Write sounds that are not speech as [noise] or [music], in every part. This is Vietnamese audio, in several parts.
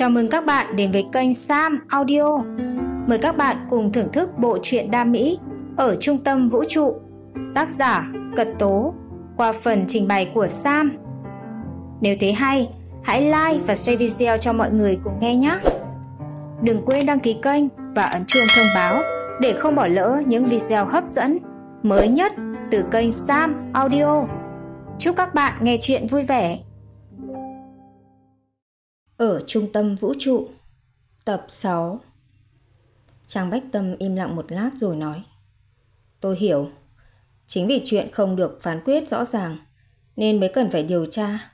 Chào mừng các bạn đến với kênh Sam Audio. Mời các bạn cùng thưởng thức bộ truyện đa mỹ ở trung tâm vũ trụ. Tác giả Cật Tố qua phần trình bày của Sam. Nếu thấy hay, hãy like và share video cho mọi người cùng nghe nhé. Đừng quên đăng ký kênh và ấn chuông thông báo để không bỏ lỡ những video hấp dẫn mới nhất từ kênh Sam Audio. Chúc các bạn nghe chuyện vui vẻ. Ở trung tâm vũ trụ Tập 6 Trang Bách Tâm im lặng một lát rồi nói Tôi hiểu Chính vì chuyện không được phán quyết rõ ràng Nên mới cần phải điều tra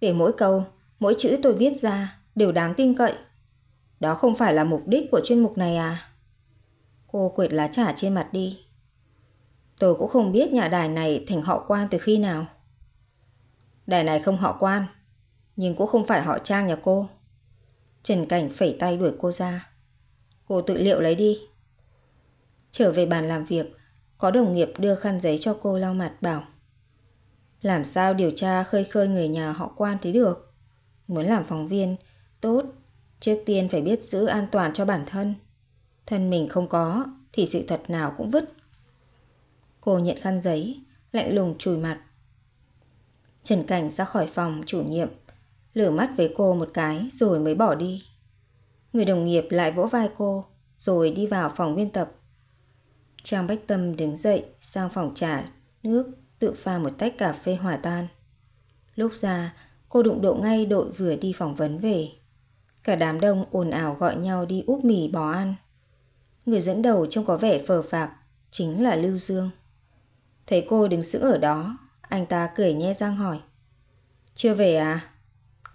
Để mỗi câu, mỗi chữ tôi viết ra Đều đáng tin cậy Đó không phải là mục đích của chuyên mục này à Cô quệt lá trả trên mặt đi Tôi cũng không biết nhà đài này thành họ quan từ khi nào Đài này không họ quan nhưng cũng không phải họ trang nhà cô. Trần Cảnh phẩy tay đuổi cô ra. Cô tự liệu lấy đi. Trở về bàn làm việc, có đồng nghiệp đưa khăn giấy cho cô lau mặt bảo. Làm sao điều tra khơi khơi người nhà họ quan thế được? Muốn làm phóng viên, tốt, trước tiên phải biết giữ an toàn cho bản thân. Thân mình không có, thì sự thật nào cũng vứt. Cô nhận khăn giấy, lạnh lùng chùi mặt. Trần Cảnh ra khỏi phòng chủ nhiệm, lửa mắt với cô một cái rồi mới bỏ đi. Người đồng nghiệp lại vỗ vai cô rồi đi vào phòng biên tập. Trang Bách Tâm đứng dậy sang phòng trà nước tự pha một tách cà phê hòa tan. Lúc ra, cô đụng độ ngay đội vừa đi phỏng vấn về. Cả đám đông ồn ào gọi nhau đi úp mì bò ăn. Người dẫn đầu trông có vẻ phờ phạc, chính là Lưu Dương. Thấy cô đứng sững ở đó, anh ta cười nhe răng hỏi. Chưa về à?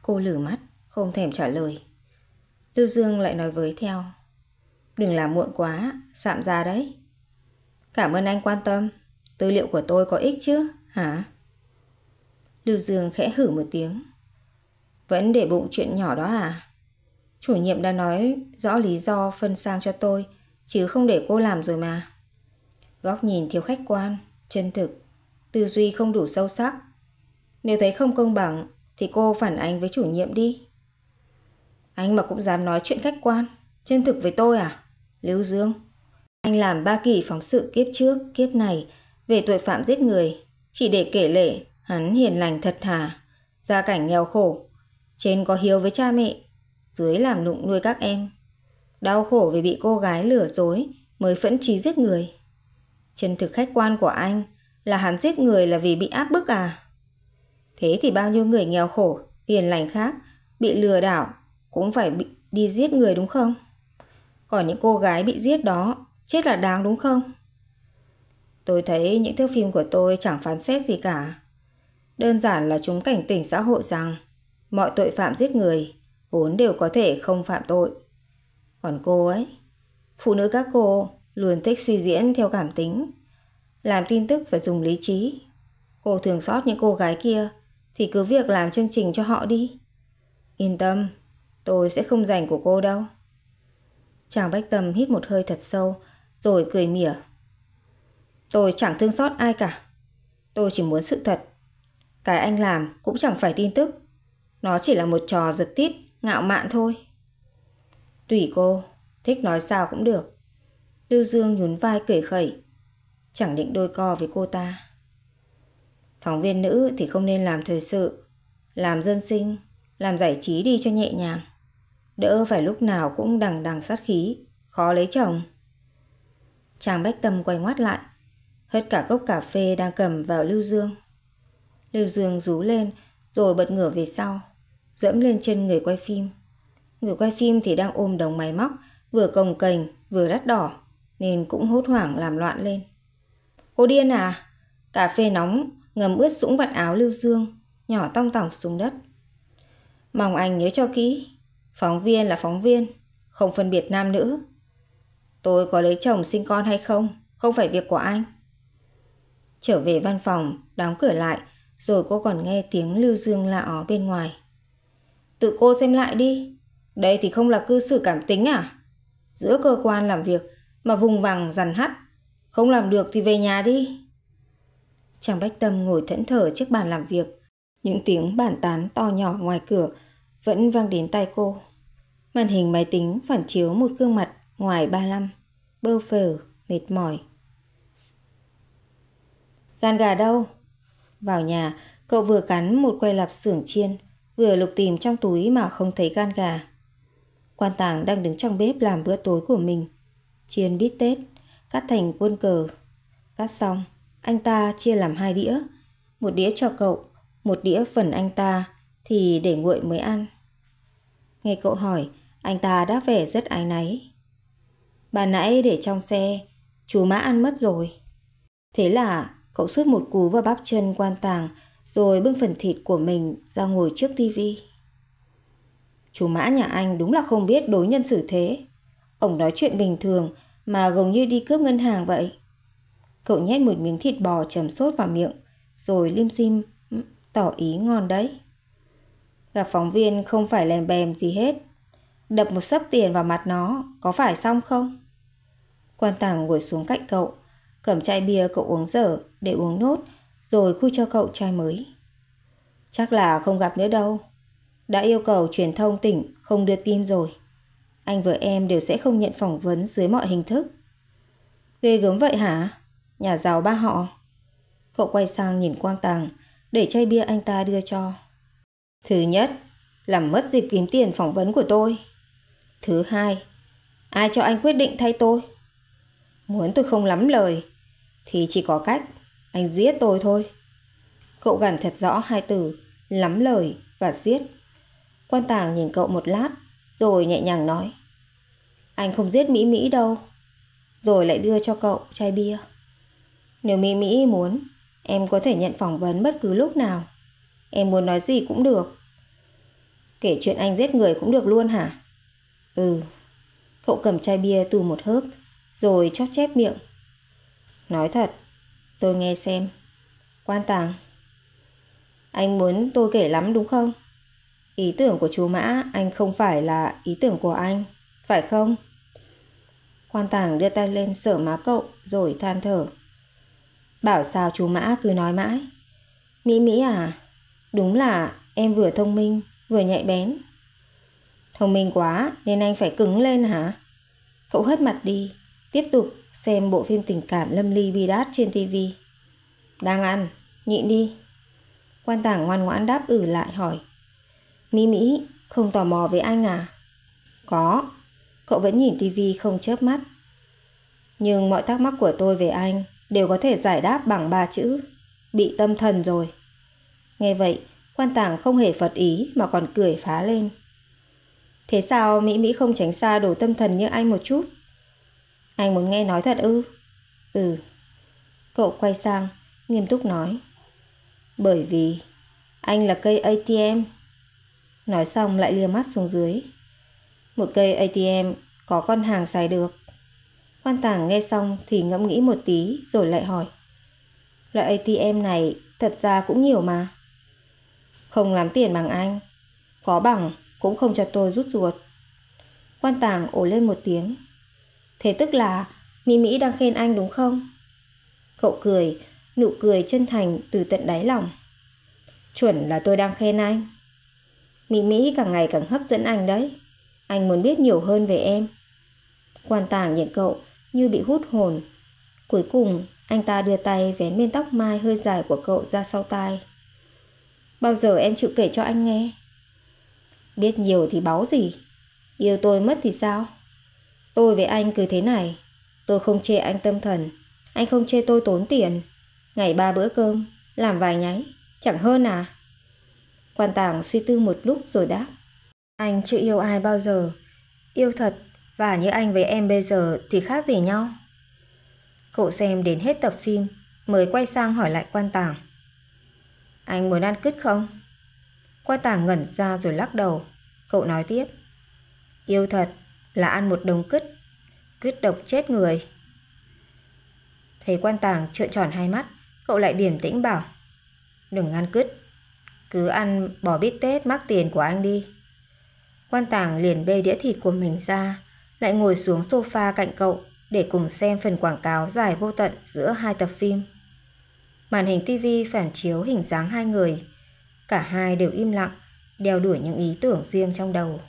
Cô lử mắt, không thèm trả lời. Lưu Dương lại nói với theo. Đừng làm muộn quá, sạm ra đấy. Cảm ơn anh quan tâm. Tư liệu của tôi có ích chứ, hả? Lưu Dương khẽ hử một tiếng. Vẫn để bụng chuyện nhỏ đó à? Chủ nhiệm đã nói rõ lý do phân sang cho tôi, chứ không để cô làm rồi mà. Góc nhìn thiếu khách quan, chân thực, tư duy không đủ sâu sắc. Nếu thấy không công bằng, thì cô phản ánh với chủ nhiệm đi. Anh mà cũng dám nói chuyện khách quan, chân thực với tôi à? Lưu Dương. Anh làm ba kỳ phóng sự kiếp trước, kiếp này về tội phạm giết người, chỉ để kể lệ, hắn hiền lành thật thà, gia cảnh nghèo khổ, trên có hiếu với cha mẹ, dưới làm nụng nuôi các em. Đau khổ vì bị cô gái lừa dối mới phẫn trí giết người. Chân thực khách quan của anh là hắn giết người là vì bị áp bức à? Thế thì bao nhiêu người nghèo khổ, hiền lành khác, bị lừa đảo, cũng phải bị đi giết người đúng không? Còn những cô gái bị giết đó, chết là đáng đúng không? Tôi thấy những thước phim của tôi chẳng phán xét gì cả. Đơn giản là chúng cảnh tỉnh xã hội rằng mọi tội phạm giết người vốn đều có thể không phạm tội. Còn cô ấy, phụ nữ các cô luôn thích suy diễn theo cảm tính, làm tin tức phải dùng lý trí. Cô thường xót những cô gái kia thì cứ việc làm chương trình cho họ đi. Yên tâm, tôi sẽ không giành của cô đâu. Chàng Bách Tâm hít một hơi thật sâu, rồi cười mỉa. Tôi chẳng thương xót ai cả. Tôi chỉ muốn sự thật. Cái anh làm cũng chẳng phải tin tức. Nó chỉ là một trò giật tít, ngạo mạn thôi. Tùy cô, thích nói sao cũng được. Lưu Dương nhún vai cười khẩy, chẳng định đôi co với cô ta. Phóng viên nữ thì không nên làm thời sự, làm dân sinh, làm giải trí đi cho nhẹ nhàng. Đỡ phải lúc nào cũng đằng đằng sát khí, khó lấy chồng. Chàng bách tâm quay ngoắt lại, hất cả cốc cà phê đang cầm vào Lưu Dương. Lưu Dương rú lên rồi bật ngửa về sau, dẫm lên chân người quay phim. Người quay phim thì đang ôm đồng máy móc, vừa cồng cành vừa đắt đỏ, nên cũng hốt hoảng làm loạn lên. Cô điên à? Cà phê nóng ngầm ướt sũng vạt áo Lưu Dương, nhỏ tong tỏng xuống đất. Mong anh nhớ cho kỹ, phóng viên là phóng viên, không phân biệt nam nữ. Tôi có lấy chồng sinh con hay không, không phải việc của anh. Trở về văn phòng, đóng cửa lại, rồi cô còn nghe tiếng Lưu Dương la ó bên ngoài. Tự cô xem lại đi, đây thì không là cư xử cảm tính à? Giữa cơ quan làm việc mà vùng vằng dằn hắt, không làm được thì về nhà đi. Trang Bách Tâm ngồi thẫn thờ trước bàn làm việc. Những tiếng bàn tán to nhỏ ngoài cửa vẫn vang đến tai cô. Màn hình máy tính phản chiếu một gương mặt ngoài 35, bơ phờ, mệt mỏi. Gan gà đâu? Vào nhà, cậu vừa cắn một quay lạp xưởng chiên, vừa lục tìm trong túi mà không thấy gan gà. Quan tàng đang đứng trong bếp làm bữa tối của mình. Chiên bít tết, cắt thành quân cờ. Cắt xong, anh ta chia làm hai đĩa, một đĩa cho cậu, một đĩa phần anh ta thì để nguội mới ăn. Nghe cậu hỏi, anh ta đã vẻ rất ái náy. Bà nãy để trong xe, chú Mã ăn mất rồi. Thế là cậu suốt một cú vào bắp chân quan tàng rồi bưng phần thịt của mình ra ngồi trước tivi. Chú Mã nhà anh đúng là không biết đối nhân xử thế. Ông nói chuyện bình thường mà gồng như đi cướp ngân hàng vậy. Cậu nhét một miếng thịt bò chấm sốt vào miệng, rồi lim dim, ừ, tỏ ý ngon đấy. Gặp phóng viên không phải lèm bèm gì hết. Đập một sấp tiền vào mặt nó, có phải xong không? Quan tàng ngồi xuống cạnh cậu, cầm chai bia cậu uống dở để uống nốt, rồi khui cho cậu chai mới. Chắc là không gặp nữa đâu. Đã yêu cầu truyền thông tỉnh không đưa tin rồi. Anh vợ em đều sẽ không nhận phỏng vấn dưới mọi hình thức. Ghê gớm vậy hả? nhà giàu ba họ. Cậu quay sang nhìn Quang Tàng để chai bia anh ta đưa cho. Thứ nhất, làm mất dịp kiếm tiền phỏng vấn của tôi. Thứ hai, ai cho anh quyết định thay tôi? Muốn tôi không lắm lời, thì chỉ có cách anh giết tôi thôi. Cậu gằn thật rõ hai từ lắm lời và giết. Quan tàng nhìn cậu một lát rồi nhẹ nhàng nói. Anh không giết Mỹ Mỹ đâu. Rồi lại đưa cho cậu chai bia. Nếu Mỹ Mỹ muốn, em có thể nhận phỏng vấn bất cứ lúc nào. Em muốn nói gì cũng được. Kể chuyện anh giết người cũng được luôn hả? Ừ. Cậu cầm chai bia từ một hớp, rồi chóp chép miệng. Nói thật, tôi nghe xem. Quan tàng. Anh muốn tôi kể lắm đúng không? Ý tưởng của chú Mã anh không phải là ý tưởng của anh, phải không? Quan tàng đưa tay lên sờ má cậu rồi than thở. Bảo sao chú Mã cứ nói mãi Mỹ Mỹ à Đúng là em vừa thông minh Vừa nhạy bén Thông minh quá nên anh phải cứng lên hả Cậu hất mặt đi Tiếp tục xem bộ phim tình cảm Lâm Ly Bi Đát trên tivi Đang ăn, nhịn đi Quan tảng ngoan ngoãn đáp ử lại hỏi Mỹ Mỹ không tò mò với anh à Có Cậu vẫn nhìn tivi không chớp mắt Nhưng mọi thắc mắc của tôi về anh đều có thể giải đáp bằng ba chữ bị tâm thần rồi nghe vậy quan tàng không hề phật ý mà còn cười phá lên thế sao mỹ mỹ không tránh xa đồ tâm thần như anh một chút anh muốn nghe nói thật ư ừ cậu quay sang nghiêm túc nói bởi vì anh là cây atm nói xong lại lia mắt xuống dưới một cây atm có con hàng xài được Quan Tàng nghe xong thì ngẫm nghĩ một tí rồi lại hỏi. Loại ATM này thật ra cũng nhiều mà. Không làm tiền bằng anh. Có bằng cũng không cho tôi rút ruột. Quan Tàng ổ lên một tiếng. Thế tức là Mỹ Mỹ đang khen anh đúng không? Cậu cười, nụ cười chân thành từ tận đáy lòng. Chuẩn là tôi đang khen anh. Mỹ Mỹ càng ngày càng hấp dẫn anh đấy. Anh muốn biết nhiều hơn về em. Quan Tàng nhìn cậu như bị hút hồn. Cuối cùng, anh ta đưa tay vén bên tóc mai hơi dài của cậu ra sau tai. Bao giờ em chịu kể cho anh nghe? Biết nhiều thì báo gì? Yêu tôi mất thì sao? Tôi với anh cứ thế này. Tôi không chê anh tâm thần. Anh không chê tôi tốn tiền. Ngày ba bữa cơm, làm vài nháy. Chẳng hơn à? Quan tàng suy tư một lúc rồi đáp. Anh chưa yêu ai bao giờ. Yêu thật và như anh với em bây giờ thì khác gì nhau? Cậu xem đến hết tập phim mới quay sang hỏi lại quan tàng. Anh muốn ăn cứt không? Quan tàng ngẩn ra rồi lắc đầu. Cậu nói tiếp. Yêu thật là ăn một đống cứt. Cứt độc chết người. Thấy quan tàng trợn tròn hai mắt, cậu lại điềm tĩnh bảo. Đừng ăn cứt. Cứ ăn bò bít tết mắc tiền của anh đi. Quan tàng liền bê đĩa thịt của mình ra lại ngồi xuống sofa cạnh cậu để cùng xem phần quảng cáo dài vô tận giữa hai tập phim. Màn hình TV phản chiếu hình dáng hai người. Cả hai đều im lặng, đeo đuổi những ý tưởng riêng trong đầu.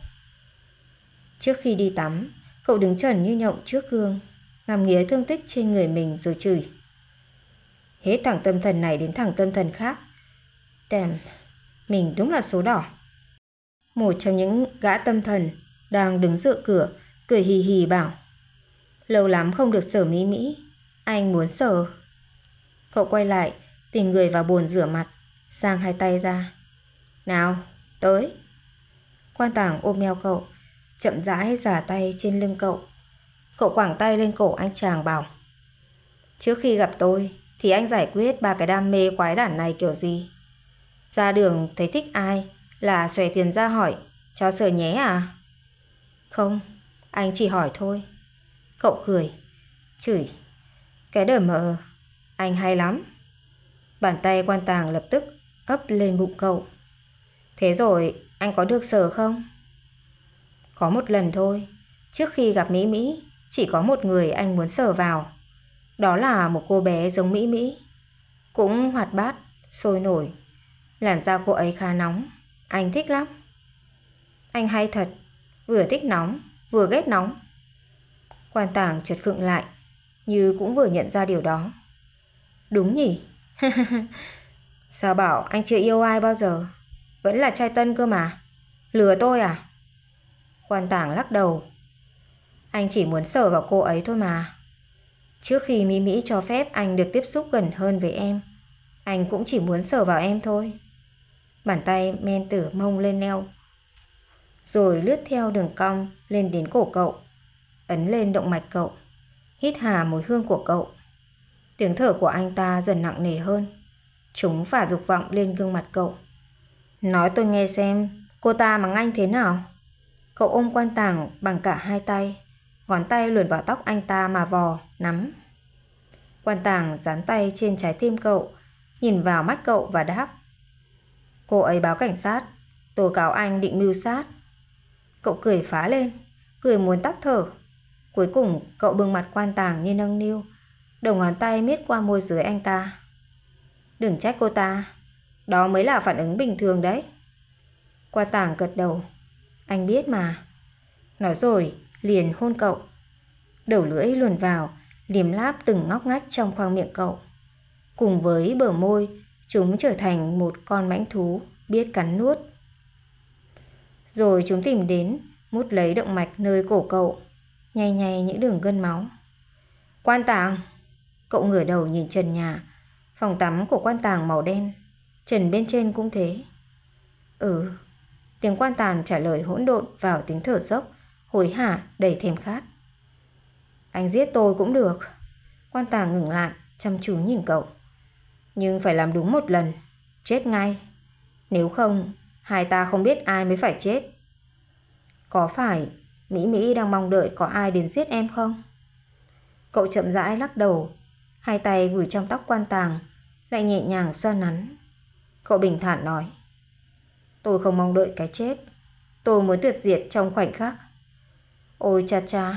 Trước khi đi tắm, cậu đứng trần như nhộng trước gương, ngắm nghía thương tích trên người mình rồi chửi. Hết thằng tâm thần này đến thằng tâm thần khác. Tèm, mình đúng là số đỏ. Một trong những gã tâm thần đang đứng dựa cửa cười hì hì bảo. Lâu lắm không được sở mỹ mỹ, anh muốn sở. Cậu quay lại, tìm người vào bồn rửa mặt, sang hai tay ra. Nào, tới. Quan tảng ôm eo cậu, chậm rãi giả tay trên lưng cậu. Cậu quảng tay lên cổ anh chàng bảo. Trước khi gặp tôi, thì anh giải quyết ba cái đam mê quái đản này kiểu gì? Ra đường thấy thích ai là xòe tiền ra hỏi, cho sở nhé à? Không, anh chỉ hỏi thôi. Cậu cười, chửi. Cái đời mờ, anh hay lắm. Bàn tay quan tàng lập tức ấp lên bụng cậu. Thế rồi, anh có được sờ không? Có một lần thôi, trước khi gặp Mỹ Mỹ, chỉ có một người anh muốn sờ vào. Đó là một cô bé giống Mỹ Mỹ. Cũng hoạt bát, sôi nổi. Làn da cô ấy khá nóng, anh thích lắm. Anh hay thật, vừa thích nóng, vừa ghét nóng. Quan tàng trượt khựng lại, như cũng vừa nhận ra điều đó. Đúng nhỉ? [laughs] Sao bảo anh chưa yêu ai bao giờ? Vẫn là trai tân cơ mà. Lừa tôi à? Quan tàng lắc đầu. Anh chỉ muốn sờ vào cô ấy thôi mà. Trước khi Mỹ Mỹ cho phép anh được tiếp xúc gần hơn với em, anh cũng chỉ muốn sờ vào em thôi. Bàn tay men tử mông lên leo rồi lướt theo đường cong lên đến cổ cậu, ấn lên động mạch cậu, hít hà mùi hương của cậu. Tiếng thở của anh ta dần nặng nề hơn, chúng phả dục vọng lên gương mặt cậu. Nói tôi nghe xem, cô ta mắng anh thế nào? Cậu ôm quan tàng bằng cả hai tay, ngón tay luồn vào tóc anh ta mà vò, nắm. Quan tàng dán tay trên trái tim cậu, nhìn vào mắt cậu và đáp. Cô ấy báo cảnh sát, tố cáo anh định mưu sát. Cậu cười phá lên, cười muốn tắc thở. Cuối cùng, cậu bừng mặt quan tàng như nâng niu, đầu ngón tay miết qua môi dưới anh ta. Đừng trách cô ta, đó mới là phản ứng bình thường đấy. Qua tàng gật đầu, anh biết mà. Nói rồi, liền hôn cậu. Đầu lưỡi luồn vào, liếm láp từng ngóc ngách trong khoang miệng cậu. Cùng với bờ môi, chúng trở thành một con mãnh thú biết cắn nuốt. Rồi chúng tìm đến, mút lấy động mạch nơi cổ cậu, nhay nhay những đường gân máu. Quan tàng! Cậu ngửa đầu nhìn trần nhà, phòng tắm của quan tàng màu đen, trần bên trên cũng thế. Ừ, tiếng quan tàng trả lời hỗn độn vào tiếng thở dốc, hối hả đầy thèm khát. Anh giết tôi cũng được. Quan tàng ngừng lại, chăm chú nhìn cậu. Nhưng phải làm đúng một lần, chết ngay. Nếu không, hai ta không biết ai mới phải chết. Có phải Mỹ Mỹ đang mong đợi có ai đến giết em không? Cậu chậm rãi lắc đầu, hai tay vùi trong tóc quan tàng, lại nhẹ nhàng xoa nắn. Cậu bình thản nói, tôi không mong đợi cái chết, tôi muốn tuyệt diệt trong khoảnh khắc. Ôi cha cha,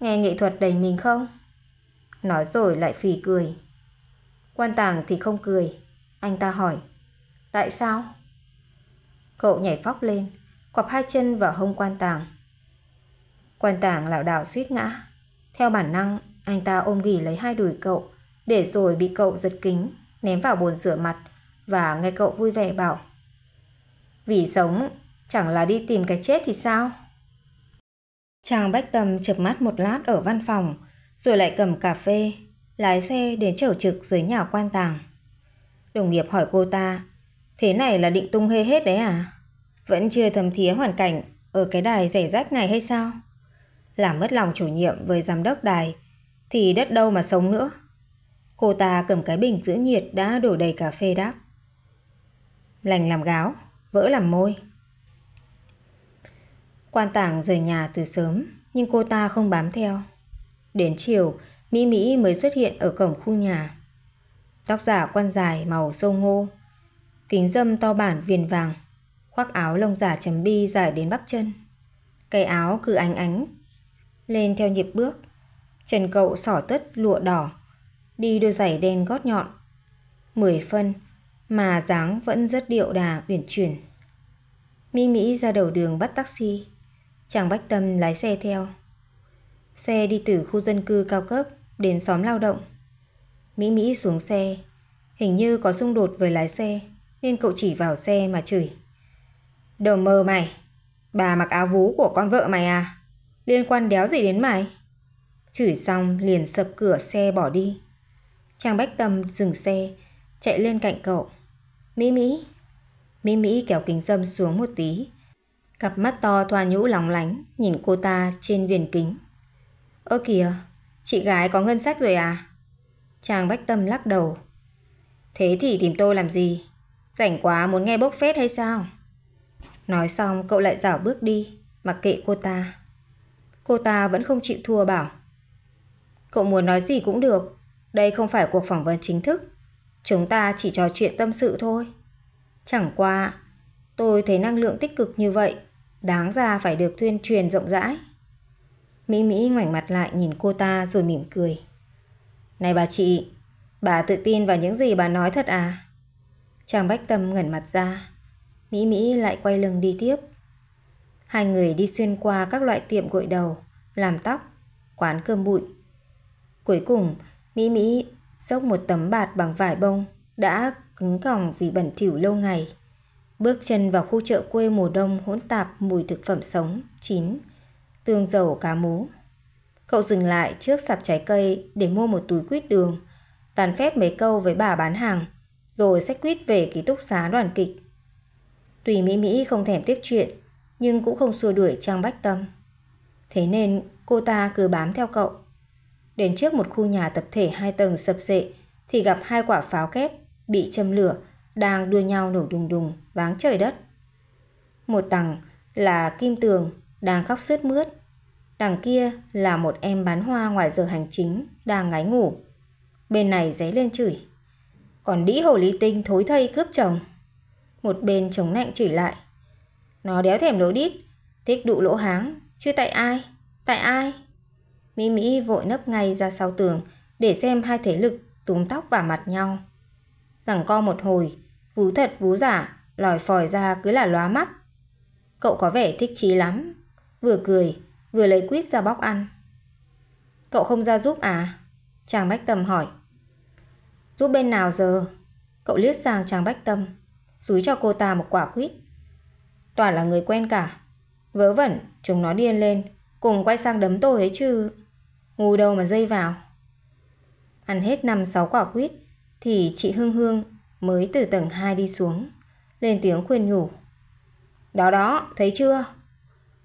nghe nghệ thuật đầy mình không? Nói rồi lại phì cười. Quan tàng thì không cười, anh ta hỏi, tại sao? Cậu nhảy phóc lên, quặp hai chân vào hông quan tàng. Quan tàng lảo đảo suýt ngã. Theo bản năng, anh ta ôm ghì lấy hai đùi cậu, để rồi bị cậu giật kính, ném vào bồn rửa mặt và nghe cậu vui vẻ bảo. Vì sống, chẳng là đi tìm cái chết thì sao? Chàng Bách Tâm chập mắt một lát ở văn phòng, rồi lại cầm cà phê, lái xe đến chở trực dưới nhà quan tàng. Đồng nghiệp hỏi cô ta Thế này là định tung hê hết đấy à? Vẫn chưa thầm thía hoàn cảnh ở cái đài rẻ rách này hay sao? Làm mất lòng chủ nhiệm với giám đốc đài thì đất đâu mà sống nữa. Cô ta cầm cái bình giữ nhiệt đã đổ đầy cà phê đáp. Lành làm gáo, vỡ làm môi. Quan tảng rời nhà từ sớm nhưng cô ta không bám theo. Đến chiều, Mỹ Mỹ mới xuất hiện ở cổng khu nhà. Tóc giả quan dài màu sâu ngô Kính dâm to bản viền vàng, khoác áo lông giả chấm bi dài đến bắp chân. Cây áo cứ ánh ánh, lên theo nhịp bước. Trần cậu sỏ tất lụa đỏ, đi đôi giày đen gót nhọn. Mười phân, mà dáng vẫn rất điệu đà uyển chuyển. Mỹ Mỹ ra đầu đường bắt taxi, chàng Bách Tâm lái xe theo. Xe đi từ khu dân cư cao cấp đến xóm lao động. Mỹ Mỹ xuống xe, hình như có xung đột với lái xe nên cậu chỉ vào xe mà chửi. Đồ mơ mày, bà mặc áo vú của con vợ mày à? Liên quan đéo gì đến mày? Chửi xong liền sập cửa xe bỏ đi. Trang Bách Tâm dừng xe, chạy lên cạnh cậu. Mỹ Mỹ. Mỹ Mỹ kéo kính dâm xuống một tí. Cặp mắt to thoa nhũ lóng lánh nhìn cô ta trên viền kính. Ơ kìa, chị gái có ngân sách rồi à? Chàng Bách Tâm lắc đầu. Thế thì tìm tôi làm gì? Rảnh quá muốn nghe bốc phét hay sao? Nói xong cậu lại dảo bước đi, mặc kệ cô ta. Cô ta vẫn không chịu thua bảo. Cậu muốn nói gì cũng được, đây không phải cuộc phỏng vấn chính thức. Chúng ta chỉ trò chuyện tâm sự thôi. Chẳng qua, tôi thấy năng lượng tích cực như vậy, đáng ra phải được tuyên truyền rộng rãi. Mỹ Mỹ ngoảnh mặt lại nhìn cô ta rồi mỉm cười. Này bà chị, bà tự tin vào những gì bà nói thật à? Chàng bách tâm ngẩn mặt ra. Mỹ Mỹ lại quay lưng đi tiếp. Hai người đi xuyên qua các loại tiệm gội đầu, làm tóc, quán cơm bụi. Cuối cùng, Mỹ Mỹ xốc một tấm bạt bằng vải bông đã cứng còng vì bẩn thỉu lâu ngày. Bước chân vào khu chợ quê mùa đông hỗn tạp mùi thực phẩm sống, chín, tương dầu cá mú. Cậu dừng lại trước sạp trái cây để mua một túi quýt đường, tàn phép mấy câu với bà bán hàng rồi xách quýt về ký túc xá đoàn kịch. Tùy Mỹ Mỹ không thèm tiếp chuyện, nhưng cũng không xua đuổi Trang Bách Tâm. Thế nên cô ta cứ bám theo cậu. Đến trước một khu nhà tập thể hai tầng sập sệ thì gặp hai quả pháo kép bị châm lửa đang đua nhau nổ đùng đùng váng trời đất. Một đằng là Kim Tường đang khóc sướt mướt. Đằng kia là một em bán hoa ngoài giờ hành chính đang ngáy ngủ. Bên này giấy lên chửi còn đĩ hồ ly tinh thối thây cướp chồng. Một bên chống nạnh chửi lại. Nó đéo thèm lỗ đít, thích đụ lỗ háng, chứ tại ai, tại ai. Mỹ Mỹ vội nấp ngay ra sau tường để xem hai thế lực túm tóc và mặt nhau. Rằng co một hồi, vú thật vú giả, lòi phòi ra cứ là lóa mắt. Cậu có vẻ thích trí lắm, vừa cười, vừa lấy quýt ra bóc ăn. Cậu không ra giúp à? Chàng Bách Tâm hỏi. Giúp bên nào giờ? Cậu liếc sang chàng bách tâm, rúi cho cô ta một quả quýt. Toàn là người quen cả. Vớ vẩn, chúng nó điên lên, cùng quay sang đấm tôi ấy chứ. Ngu đâu mà dây vào. Ăn hết 5-6 quả quýt thì chị Hương Hương mới từ tầng 2 đi xuống, lên tiếng khuyên nhủ. Đó đó, thấy chưa?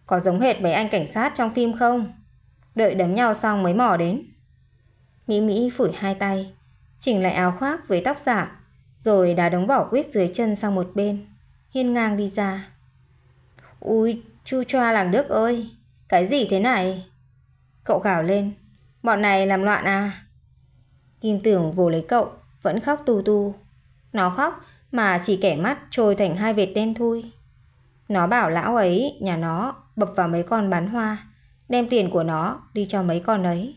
Có giống hệt mấy anh cảnh sát trong phim không? Đợi đấm nhau xong mới mò đến. Mỹ Mỹ phủi hai tay, chỉnh lại áo khoác với tóc giả, rồi đá đống vỏ quýt dưới chân sang một bên. Hiên ngang đi ra. Ui, chu choa làng Đức ơi, cái gì thế này? Cậu gào lên, bọn này làm loạn à? Kim tưởng vồ lấy cậu, vẫn khóc tu tu. Nó khóc mà chỉ kẻ mắt trôi thành hai vệt đen thui. Nó bảo lão ấy, nhà nó, bập vào mấy con bán hoa, đem tiền của nó đi cho mấy con ấy.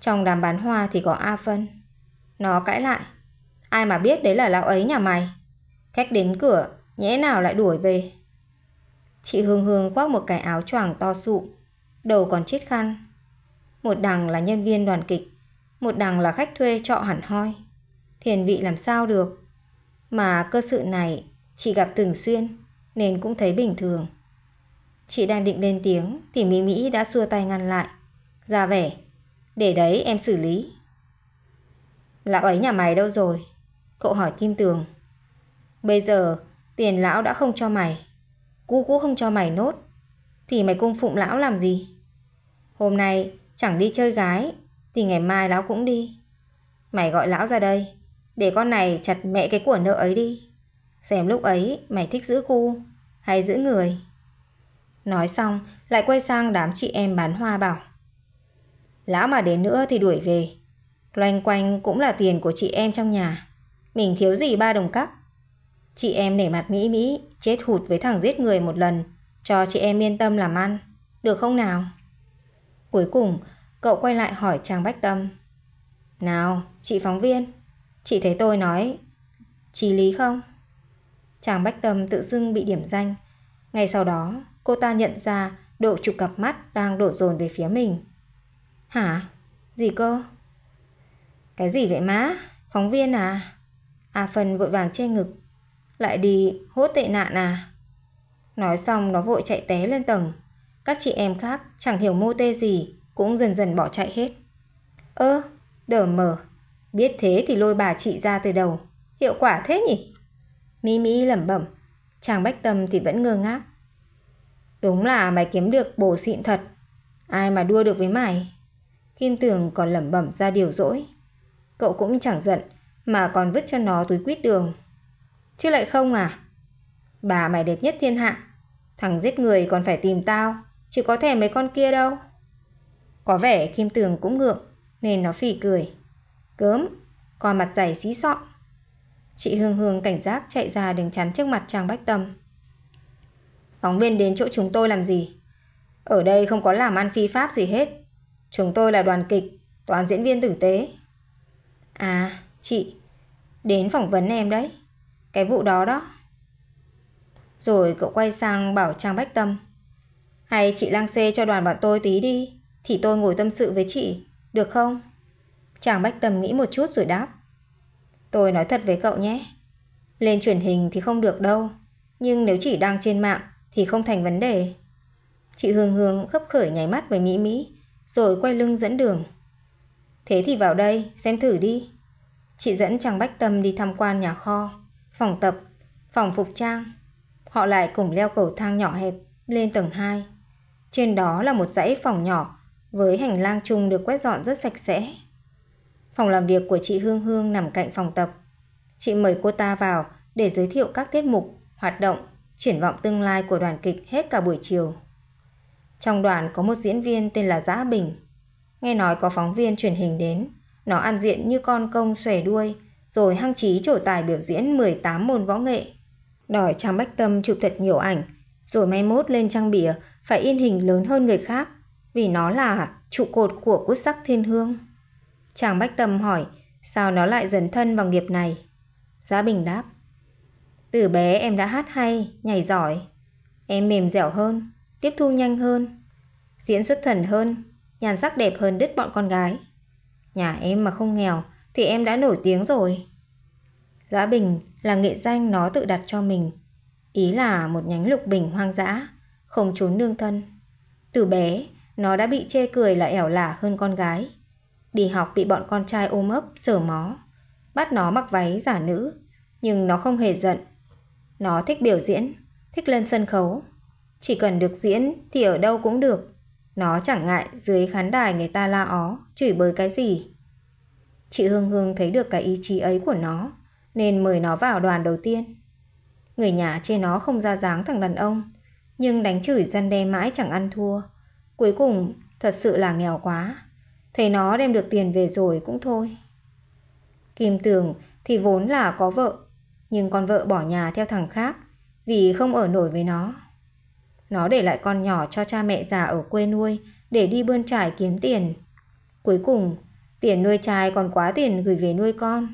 Trong đám bán hoa thì có A Phân. Nó cãi lại. Ai mà biết đấy là lão ấy nhà mày. Khách đến cửa, nhẽ nào lại đuổi về. Chị Hương Hương khoác một cái áo choàng to sụ, đầu còn chết khăn. Một đằng là nhân viên đoàn kịch, một đằng là khách thuê trọ hẳn hoi. Thiền vị làm sao được. Mà cơ sự này chị gặp thường xuyên nên cũng thấy bình thường. Chị đang định lên tiếng thì Mỹ Mỹ đã xua tay ngăn lại. Ra vẻ, để đấy em xử lý. Lão ấy nhà mày đâu rồi? Cậu hỏi Kim Tường. Bây giờ tiền lão đã không cho mày. Cú cũng không cho mày nốt. Thì mày cung phụng lão làm gì? Hôm nay chẳng đi chơi gái thì ngày mai lão cũng đi. Mày gọi lão ra đây để con này chặt mẹ cái của nợ ấy đi. Xem lúc ấy mày thích giữ cu hay giữ người. Nói xong lại quay sang đám chị em bán hoa bảo. Lão mà đến nữa thì đuổi về Loanh quanh cũng là tiền của chị em trong nhà. Mình thiếu gì ba đồng cắp. Chị em nể mặt Mỹ Mỹ, chết hụt với thằng giết người một lần, cho chị em yên tâm làm ăn. Được không nào? Cuối cùng, cậu quay lại hỏi chàng Bách Tâm. Nào, chị phóng viên, chị thấy tôi nói trí lý không? Chàng Bách Tâm tự dưng bị điểm danh. Ngay sau đó, cô ta nhận ra độ chục cặp mắt đang đổ dồn về phía mình. Hả? Gì cơ? Cái gì vậy má? Phóng viên à? À phần vội vàng che ngực. Lại đi hốt tệ nạn à? Nói xong nó vội chạy té lên tầng. Các chị em khác chẳng hiểu mô tê gì cũng dần dần bỏ chạy hết. Ơ, đờ mờ. Biết thế thì lôi bà chị ra từ đầu. Hiệu quả thế nhỉ? Mimi lẩm bẩm. Chàng bách tâm thì vẫn ngơ ngác. Đúng là mày kiếm được bổ xịn thật. Ai mà đua được với mày? Kim Tường còn lẩm bẩm ra điều dỗi cậu cũng chẳng giận, mà còn vứt cho nó túi quýt đường. Chứ lại không à? Bà mày đẹp nhất thiên hạ, thằng giết người còn phải tìm tao, chứ có thể mấy con kia đâu. Có vẻ Kim Tường cũng ngượng, nên nó phì cười. Cớm, còn mặt dày xí sọ. Chị Hương Hương cảnh giác chạy ra đứng chắn trước mặt chàng Bách Tâm. Phóng viên đến chỗ chúng tôi làm gì? Ở đây không có làm ăn phi pháp gì hết. Chúng tôi là đoàn kịch, toàn diễn viên tử tế, À, chị, đến phỏng vấn em đấy. Cái vụ đó đó. Rồi cậu quay sang bảo Trang Bách Tâm. Hay chị lang xê cho đoàn bọn tôi tí đi, thì tôi ngồi tâm sự với chị, được không? Trang Bách Tâm nghĩ một chút rồi đáp. Tôi nói thật với cậu nhé. Lên truyền hình thì không được đâu, nhưng nếu chỉ đang trên mạng thì không thành vấn đề. Chị Hương Hương khấp khởi nháy mắt với Mỹ Mỹ, rồi quay lưng dẫn đường. Thế thì vào đây, xem thử đi. Chị dẫn chàng Bách Tâm đi tham quan nhà kho, phòng tập, phòng phục trang. Họ lại cùng leo cầu thang nhỏ hẹp lên tầng 2. Trên đó là một dãy phòng nhỏ với hành lang chung được quét dọn rất sạch sẽ. Phòng làm việc của chị Hương Hương nằm cạnh phòng tập. Chị mời cô ta vào để giới thiệu các tiết mục, hoạt động, triển vọng tương lai của đoàn kịch hết cả buổi chiều. Trong đoàn có một diễn viên tên là Giã Bình. Nghe nói có phóng viên truyền hình đến, nó ăn diện như con công xòe đuôi, rồi hăng trí trổ tài biểu diễn 18 môn võ nghệ. Đòi Trang Bách Tâm chụp thật nhiều ảnh, rồi may mốt lên trang bìa phải in hình lớn hơn người khác, vì nó là trụ cột của quốc sắc thiên hương. Chàng Bách Tâm hỏi, sao nó lại dần thân vào nghiệp này? Giá Bình đáp, từ bé em đã hát hay, nhảy giỏi. Em mềm dẻo hơn, tiếp thu nhanh hơn, diễn xuất thần hơn, nhàn sắc đẹp hơn đứt bọn con gái. Nhà em mà không nghèo thì em đã nổi tiếng rồi. Giã Bình là nghệ danh nó tự đặt cho mình. Ý là một nhánh lục bình hoang dã, không trốn nương thân. Từ bé, nó đã bị chê cười là ẻo lả hơn con gái. Đi học bị bọn con trai ôm ấp, sờ mó. Bắt nó mặc váy giả nữ, nhưng nó không hề giận. Nó thích biểu diễn, thích lên sân khấu. Chỉ cần được diễn thì ở đâu cũng được. Nó chẳng ngại dưới khán đài người ta la ó, chửi bới cái gì. Chị Hương Hương thấy được cái ý chí ấy của nó, nên mời nó vào đoàn đầu tiên. Người nhà chê nó không ra dáng thằng đàn ông, nhưng đánh chửi gian đe mãi chẳng ăn thua. Cuối cùng, thật sự là nghèo quá. Thấy nó đem được tiền về rồi cũng thôi. Kim Tường thì vốn là có vợ, nhưng con vợ bỏ nhà theo thằng khác vì không ở nổi với nó. Nó để lại con nhỏ cho cha mẹ già ở quê nuôi để đi bươn trải kiếm tiền. Cuối cùng, tiền nuôi trai còn quá tiền gửi về nuôi con.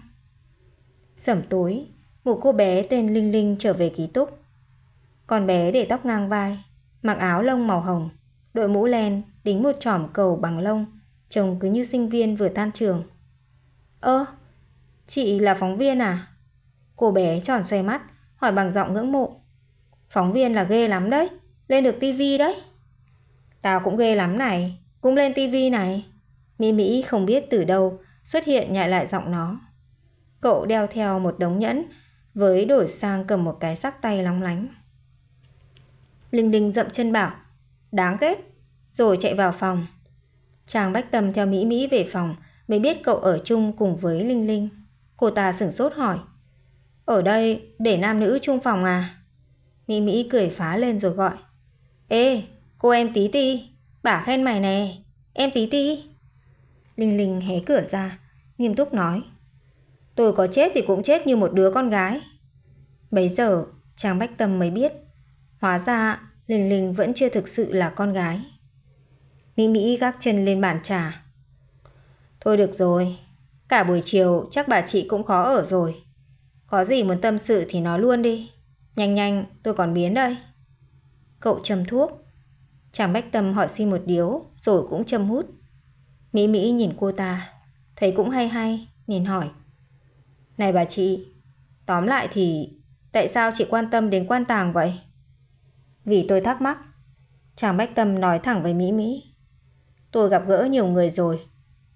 Sẩm tối, một cô bé tên Linh Linh trở về ký túc. Con bé để tóc ngang vai, mặc áo lông màu hồng, đội mũ len, đính một trỏm cầu bằng lông, trông cứ như sinh viên vừa tan trường. Ơ, chị là phóng viên à? Cô bé tròn xoay mắt, hỏi bằng giọng ngưỡng mộ. Phóng viên là ghê lắm đấy lên được tivi đấy. Tao cũng ghê lắm này, cũng lên tivi này. Mỹ Mỹ không biết từ đâu xuất hiện nhại lại giọng nó. Cậu đeo theo một đống nhẫn, với đổi sang cầm một cái sắc tay lóng lánh. Linh Linh dậm chân bảo, đáng ghét, rồi chạy vào phòng. Chàng bách tâm theo Mỹ Mỹ về phòng, mới biết cậu ở chung cùng với Linh Linh. Cô ta sửng sốt hỏi, ở đây để nam nữ chung phòng à? Mỹ Mỹ cười phá lên rồi gọi. Ê, cô em tí ti, bà khen mày nè, em tí ti. Linh Linh hé cửa ra, nghiêm túc nói. Tôi có chết thì cũng chết như một đứa con gái. Bấy giờ, chàng Bách Tâm mới biết. Hóa ra, Linh Linh vẫn chưa thực sự là con gái. Mỹ Mỹ gác chân lên bàn trà. Thôi được rồi, cả buổi chiều chắc bà chị cũng khó ở rồi. Có gì muốn tâm sự thì nói luôn đi. Nhanh nhanh, tôi còn biến đây. Cậu châm thuốc. Chàng Bách Tâm hỏi xin một điếu, rồi cũng châm hút. Mỹ Mỹ nhìn cô ta, thấy cũng hay hay, nên hỏi. Này bà chị, tóm lại thì tại sao chị quan tâm đến quan tàng vậy? Vì tôi thắc mắc. Chàng Bách Tâm nói thẳng với Mỹ Mỹ. Tôi gặp gỡ nhiều người rồi.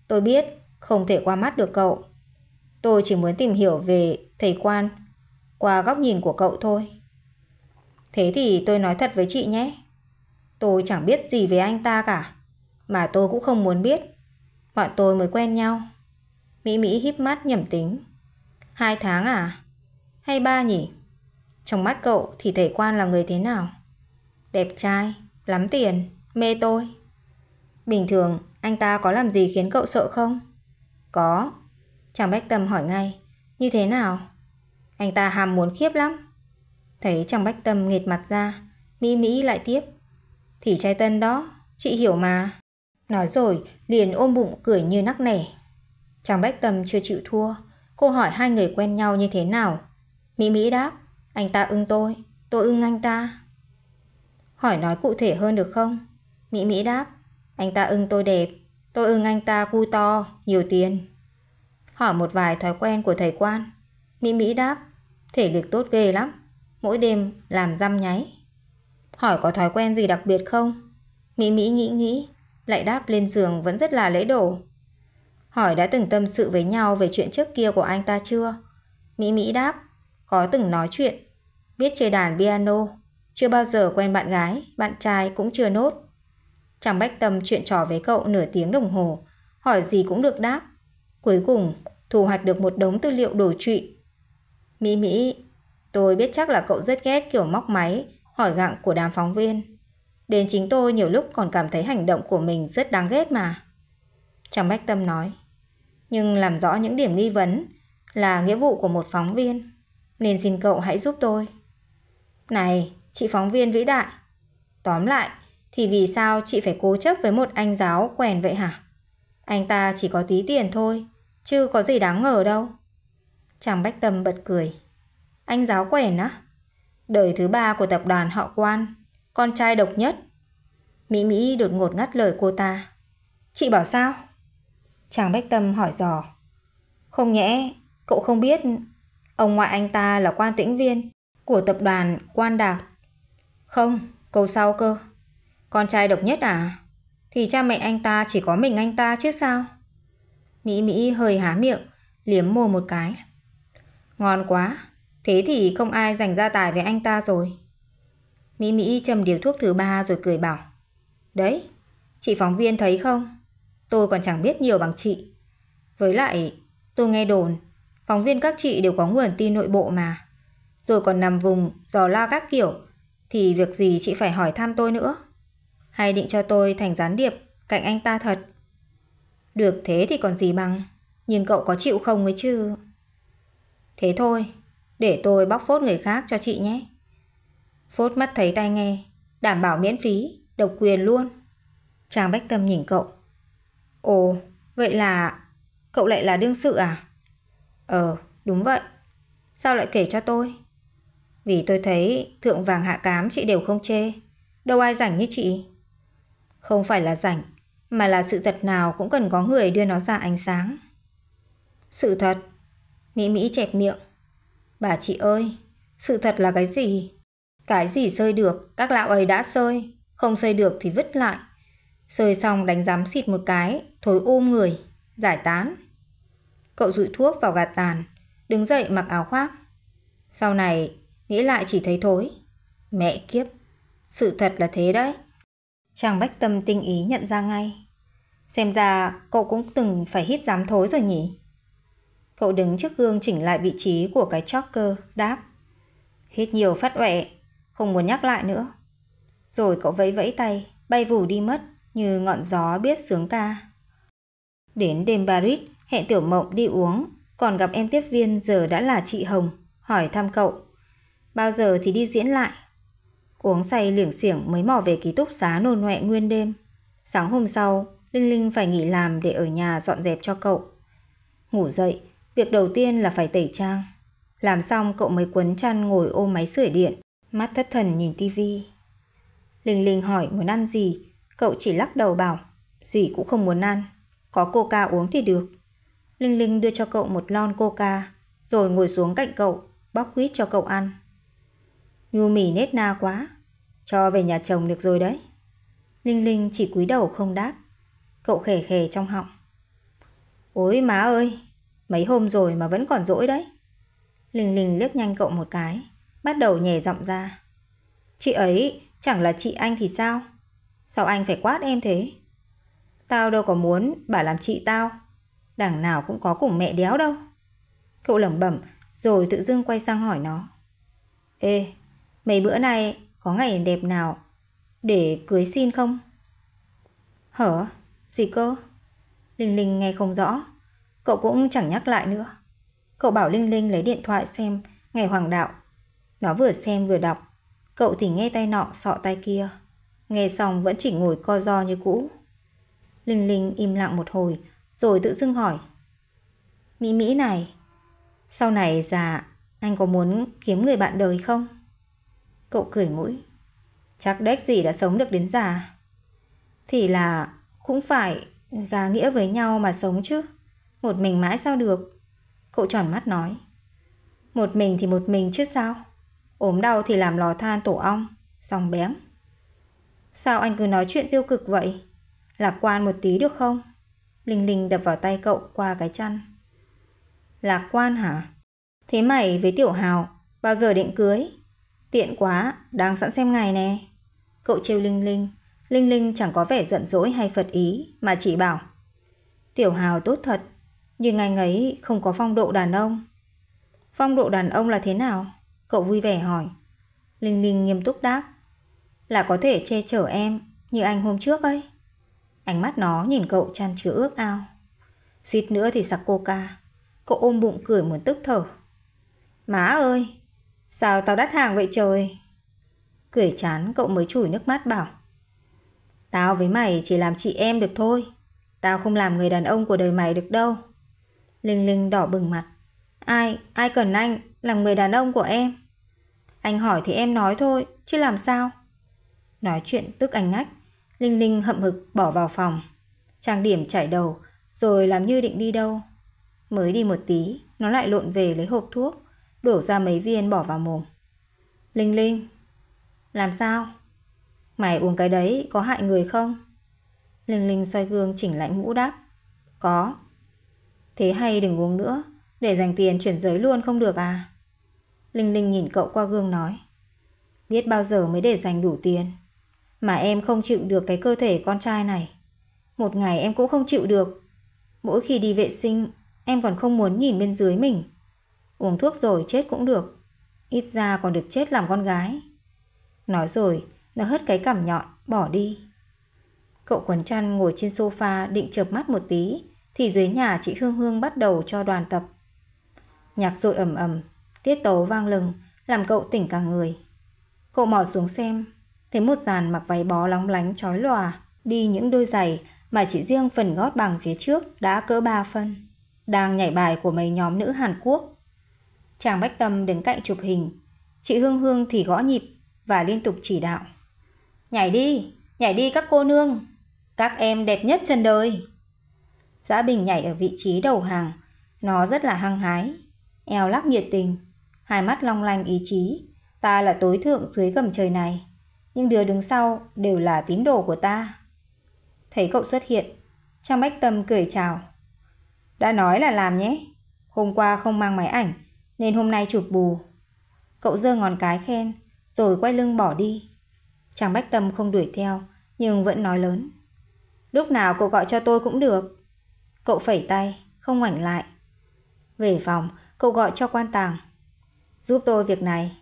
Tôi biết không thể qua mắt được cậu. Tôi chỉ muốn tìm hiểu về thầy quan qua góc nhìn của cậu thôi. Thế thì tôi nói thật với chị nhé. Tôi chẳng biết gì về anh ta cả. Mà tôi cũng không muốn biết. Bọn tôi mới quen nhau. Mỹ Mỹ híp mắt nhẩm tính. Hai tháng à? Hay ba nhỉ? Trong mắt cậu thì thầy quan là người thế nào? Đẹp trai, lắm tiền, mê tôi. Bình thường anh ta có làm gì khiến cậu sợ không? Có. Chàng Bách Tâm hỏi ngay. Như thế nào? Anh ta ham muốn khiếp lắm. Thấy chàng bách tâm nghệt mặt ra, Mỹ Mỹ lại tiếp. Thì trai tân đó, chị hiểu mà. Nói rồi, liền ôm bụng cười như nắc nẻ. Chàng bách tâm chưa chịu thua, cô hỏi hai người quen nhau như thế nào. Mỹ Mỹ đáp, anh ta ưng tôi, tôi ưng anh ta. Hỏi nói cụ thể hơn được không? Mỹ Mỹ đáp, anh ta ưng tôi đẹp, tôi ưng anh ta cu to, nhiều tiền. Hỏi một vài thói quen của thầy quan. Mỹ Mỹ đáp, thể lực tốt ghê lắm mỗi đêm làm răm nháy. Hỏi có thói quen gì đặc biệt không? Mỹ Mỹ nghĩ nghĩ, lại đáp lên giường vẫn rất là lễ độ. Hỏi đã từng tâm sự với nhau về chuyện trước kia của anh ta chưa? Mỹ Mỹ đáp, có từng nói chuyện, biết chơi đàn piano, chưa bao giờ quen bạn gái, bạn trai cũng chưa nốt. Chàng Bách Tâm chuyện trò với cậu nửa tiếng đồng hồ, hỏi gì cũng được đáp. Cuối cùng, thu hoạch được một đống tư liệu đổ trụy. Mỹ Mỹ Tôi biết chắc là cậu rất ghét kiểu móc máy, hỏi gặng của đám phóng viên. Đến chính tôi nhiều lúc còn cảm thấy hành động của mình rất đáng ghét mà. chàng bách tâm nói. Nhưng làm rõ những điểm nghi vấn là nghĩa vụ của một phóng viên. Nên xin cậu hãy giúp tôi. Này, chị phóng viên vĩ đại. Tóm lại, thì vì sao chị phải cố chấp với một anh giáo quèn vậy hả? Anh ta chỉ có tí tiền thôi, chứ có gì đáng ngờ đâu. Chàng Bách Tâm bật cười. Anh giáo quẻn á? Đời thứ ba của tập đoàn họ quan, con trai độc nhất. Mỹ Mỹ đột ngột ngắt lời cô ta. Chị bảo sao? Chàng Bách Tâm hỏi dò. Không nhẽ, cậu không biết ông ngoại anh ta là quan tĩnh viên của tập đoàn Quan Đạt. Không, câu sau cơ. Con trai độc nhất à? Thì cha mẹ anh ta chỉ có mình anh ta chứ sao? Mỹ Mỹ hơi há miệng, liếm môi một cái. Ngon quá, Thế thì không ai dành ra tài với anh ta rồi. Mỹ Mỹ châm điếu thuốc thứ ba rồi cười bảo. Đấy, chị phóng viên thấy không? Tôi còn chẳng biết nhiều bằng chị. Với lại, tôi nghe đồn, phóng viên các chị đều có nguồn tin nội bộ mà. Rồi còn nằm vùng, dò la các kiểu, thì việc gì chị phải hỏi thăm tôi nữa. Hay định cho tôi thành gián điệp cạnh anh ta thật. Được thế thì còn gì bằng, nhưng cậu có chịu không ấy chứ? Thế thôi, để tôi bóc phốt người khác cho chị nhé. Phốt mắt thấy tai nghe, đảm bảo miễn phí, độc quyền luôn. Trang Bách Tâm nhìn cậu. Ồ, vậy là cậu lại là đương sự à? Ờ, đúng vậy. Sao lại kể cho tôi? Vì tôi thấy thượng vàng hạ cám chị đều không chê. Đâu ai rảnh như chị. Không phải là rảnh, mà là sự thật nào cũng cần có người đưa nó ra ánh sáng. Sự thật. Mỹ Mỹ chẹp miệng. Bà chị ơi, sự thật là cái gì? Cái gì sơi được, các lão ấy đã sơi, không sơi được thì vứt lại. Sơi xong đánh giám xịt một cái, thối ôm người, giải tán. Cậu rụi thuốc vào gạt tàn, đứng dậy mặc áo khoác. Sau này, nghĩ lại chỉ thấy thối. Mẹ kiếp, sự thật là thế đấy. Chàng Bách Tâm tinh ý nhận ra ngay. Xem ra cậu cũng từng phải hít giám thối rồi nhỉ? Cậu đứng trước gương chỉnh lại vị trí của cái choker, đáp. Hít nhiều phát ẻ, không muốn nhắc lại nữa. Rồi cậu vẫy vẫy tay, bay vù đi mất như ngọn gió biết sướng ca. Đến đêm Paris, hẹn tiểu mộng đi uống, còn gặp em tiếp viên giờ đã là chị Hồng, hỏi thăm cậu. Bao giờ thì đi diễn lại? Uống say liểng xiểng mới mò về ký túc xá nôn ngoẹ nguyên đêm. Sáng hôm sau, Linh Linh phải nghỉ làm để ở nhà dọn dẹp cho cậu. Ngủ dậy, Việc đầu tiên là phải tẩy trang. Làm xong cậu mới quấn chăn ngồi ôm máy sửa điện, mắt thất thần nhìn tivi. Linh Linh hỏi muốn ăn gì, cậu chỉ lắc đầu bảo, gì cũng không muốn ăn, có coca uống thì được. Linh Linh đưa cho cậu một lon coca, rồi ngồi xuống cạnh cậu, bóc quýt cho cậu ăn. Nhu mì nết na quá, cho về nhà chồng được rồi đấy. Linh Linh chỉ cúi đầu không đáp, cậu khề khề trong họng. Ôi má ơi, Mấy hôm rồi mà vẫn còn dỗi đấy. Linh Linh liếc nhanh cậu một cái, bắt đầu nhè giọng ra. Chị ấy chẳng là chị anh thì sao? Sao anh phải quát em thế? Tao đâu có muốn bà làm chị tao. đằng nào cũng có cùng mẹ đéo đâu. Cậu lẩm bẩm rồi tự dưng quay sang hỏi nó. Ê, mấy bữa nay có ngày đẹp nào để cưới xin không? Hở? Gì cơ? Linh Linh nghe không rõ Cậu cũng chẳng nhắc lại nữa. Cậu bảo Linh Linh lấy điện thoại xem ngày hoàng đạo. Nó vừa xem vừa đọc. Cậu thì nghe tay nọ sọ tay kia. Nghe xong vẫn chỉ ngồi co do như cũ. Linh Linh im lặng một hồi rồi tự dưng hỏi. Mỹ Mỹ này, sau này già anh có muốn kiếm người bạn đời không? Cậu cười mũi. Chắc đếch gì đã sống được đến già. Thì là cũng phải gà nghĩa với nhau mà sống chứ. Một mình mãi sao được Cậu tròn mắt nói Một mình thì một mình chứ sao ốm đau thì làm lò than tổ ong Xong bém Sao anh cứ nói chuyện tiêu cực vậy Lạc quan một tí được không Linh Linh đập vào tay cậu qua cái chăn Lạc quan hả Thế mày với Tiểu Hào Bao giờ định cưới Tiện quá, đang sẵn xem ngày nè Cậu trêu Linh Linh Linh Linh chẳng có vẻ giận dỗi hay phật ý Mà chỉ bảo Tiểu Hào tốt thật nhưng anh ấy không có phong độ đàn ông Phong độ đàn ông là thế nào? Cậu vui vẻ hỏi Linh Linh nghiêm túc đáp Là có thể che chở em Như anh hôm trước ấy Ánh mắt nó nhìn cậu chăn chứa ước ao Suýt nữa thì sặc coca Cậu ôm bụng cười muốn tức thở Má ơi Sao tao đắt hàng vậy trời Cười chán cậu mới chủi nước mắt bảo Tao với mày chỉ làm chị em được thôi Tao không làm người đàn ông của đời mày được đâu Linh Linh đỏ bừng mặt. Ai, ai cần anh, là người đàn ông của em. Anh hỏi thì em nói thôi, chứ làm sao? Nói chuyện tức anh ngách, Linh Linh hậm hực bỏ vào phòng. Trang điểm chảy đầu, rồi làm như định đi đâu. Mới đi một tí, nó lại lộn về lấy hộp thuốc, đổ ra mấy viên bỏ vào mồm. Linh Linh, làm sao? Mày uống cái đấy có hại người không? Linh Linh soi gương chỉnh lại mũ đáp. Có, Thế hay đừng uống nữa, để dành tiền chuyển giới luôn không được à? Linh Linh nhìn cậu qua gương nói. Biết bao giờ mới để dành đủ tiền. Mà em không chịu được cái cơ thể con trai này. Một ngày em cũng không chịu được. Mỗi khi đi vệ sinh, em còn không muốn nhìn bên dưới mình. Uống thuốc rồi chết cũng được. Ít ra còn được chết làm con gái. Nói rồi, nó hất cái cảm nhọn, bỏ đi. Cậu quần chăn ngồi trên sofa định chợp mắt một tí, thì dưới nhà chị Hương Hương bắt đầu cho đoàn tập. Nhạc rội ầm ầm, tiết tấu vang lừng, làm cậu tỉnh cả người. Cậu mò xuống xem, thấy một dàn mặc váy bó lóng lánh trói lòa, đi những đôi giày mà chỉ riêng phần gót bằng phía trước đã cỡ ba phân, đang nhảy bài của mấy nhóm nữ Hàn Quốc. Chàng Bách Tâm đứng cạnh chụp hình, chị Hương Hương thì gõ nhịp và liên tục chỉ đạo. Nhảy đi, nhảy đi các cô nương, các em đẹp nhất trần đời. Giã Bình nhảy ở vị trí đầu hàng. Nó rất là hăng hái, eo lắc nhiệt tình, hai mắt long lanh ý chí. Ta là tối thượng dưới gầm trời này, nhưng đứa đứng sau đều là tín đồ của ta. Thấy cậu xuất hiện, Trang Bách Tâm cười chào. Đã nói là làm nhé, hôm qua không mang máy ảnh nên hôm nay chụp bù. Cậu giơ ngón cái khen rồi quay lưng bỏ đi. Trang Bách Tâm không đuổi theo nhưng vẫn nói lớn. Lúc nào cậu gọi cho tôi cũng được. Cậu phẩy tay, không ngoảnh lại. Về phòng, cậu gọi cho quan tàng. Giúp tôi việc này.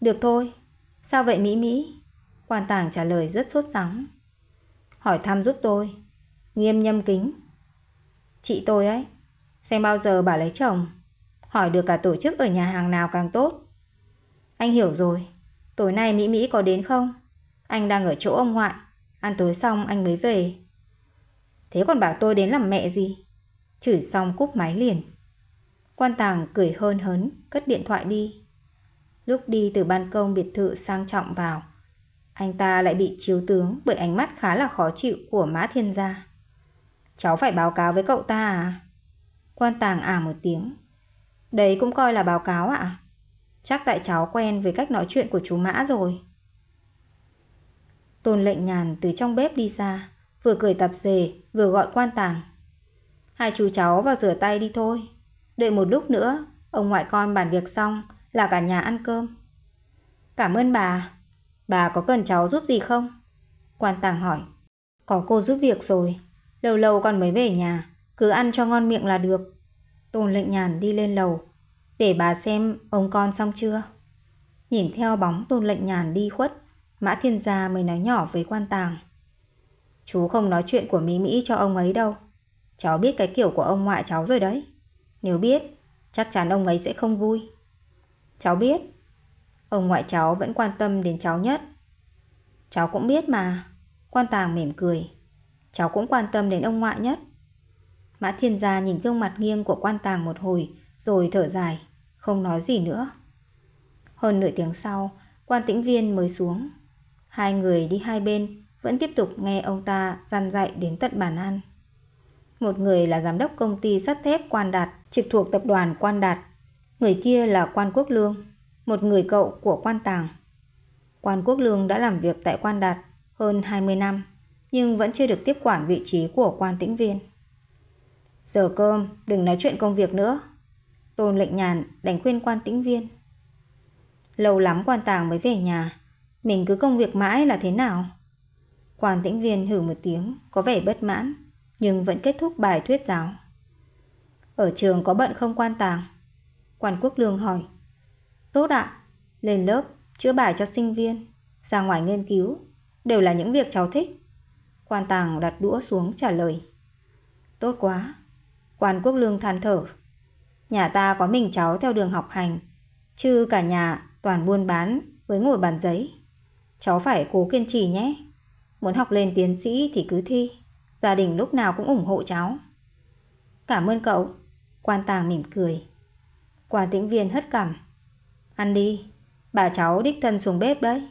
Được thôi. Sao vậy Mỹ Mỹ? Quan tàng trả lời rất sốt sắng. Hỏi thăm giúp tôi. Nghiêm nhâm kính. Chị tôi ấy, xem bao giờ bà lấy chồng. Hỏi được cả tổ chức ở nhà hàng nào càng tốt. Anh hiểu rồi. Tối nay Mỹ Mỹ có đến không? Anh đang ở chỗ ông ngoại. Ăn tối xong anh mới về. Thế còn bảo tôi đến làm mẹ gì? Chửi xong cúp máy liền. Quan tàng cười hơn hớn, cất điện thoại đi. Lúc đi từ ban công biệt thự sang trọng vào, anh ta lại bị chiếu tướng bởi ánh mắt khá là khó chịu của Mã Thiên Gia. Cháu phải báo cáo với cậu ta à? Quan tàng à một tiếng. Đấy cũng coi là báo cáo ạ. À? Chắc tại cháu quen với cách nói chuyện của chú Mã rồi. Tôn lệnh nhàn từ trong bếp đi ra, Vừa cười tập dề Vừa gọi quan tàng Hai chú cháu vào rửa tay đi thôi Đợi một lúc nữa Ông ngoại con bàn việc xong Là cả nhà ăn cơm Cảm ơn bà Bà có cần cháu giúp gì không? Quan tàng hỏi Có cô giúp việc rồi Lâu lâu con mới về nhà Cứ ăn cho ngon miệng là được Tôn lệnh nhàn đi lên lầu Để bà xem ông con xong chưa Nhìn theo bóng tôn lệnh nhàn đi khuất Mã thiên gia mới nói nhỏ với quan tàng Chú không nói chuyện của Mỹ Mỹ cho ông ấy đâu. Cháu biết cái kiểu của ông ngoại cháu rồi đấy. Nếu biết, chắc chắn ông ấy sẽ không vui. Cháu biết. Ông ngoại cháu vẫn quan tâm đến cháu nhất. Cháu cũng biết mà. Quan tàng mỉm cười. Cháu cũng quan tâm đến ông ngoại nhất. Mã thiên gia nhìn gương mặt nghiêng của quan tàng một hồi rồi thở dài, không nói gì nữa. Hơn nửa tiếng sau, quan tĩnh viên mới xuống. Hai người đi hai bên, vẫn tiếp tục nghe ông ta dằn dạy đến tận bàn ăn. Một người là giám đốc công ty sắt thép Quan Đạt, trực thuộc tập đoàn Quan Đạt. Người kia là Quan Quốc Lương, một người cậu của Quan Tàng. Quan Quốc Lương đã làm việc tại Quan Đạt hơn 20 năm, nhưng vẫn chưa được tiếp quản vị trí của Quan Tĩnh Viên. Giờ cơm, đừng nói chuyện công việc nữa. Tôn lệnh nhàn đánh khuyên Quan Tĩnh Viên. Lâu lắm Quan Tàng mới về nhà, mình cứ công việc mãi là thế nào? Quan tĩnh viên hử một tiếng, có vẻ bất mãn, nhưng vẫn kết thúc bài thuyết giáo. Ở trường có bận không quan tàng? Quan quốc lương hỏi. Tốt ạ, lên lớp, chữa bài cho sinh viên, ra ngoài nghiên cứu, đều là những việc cháu thích. Quan tàng đặt đũa xuống trả lời. Tốt quá, quan quốc lương than thở. Nhà ta có mình cháu theo đường học hành, chứ cả nhà toàn buôn bán với ngồi bàn giấy. Cháu phải cố kiên trì nhé. Muốn học lên tiến sĩ thì cứ thi Gia đình lúc nào cũng ủng hộ cháu Cảm ơn cậu Quan tàng mỉm cười Quan tĩnh viên hất cằm Ăn đi Bà cháu đích thân xuống bếp đấy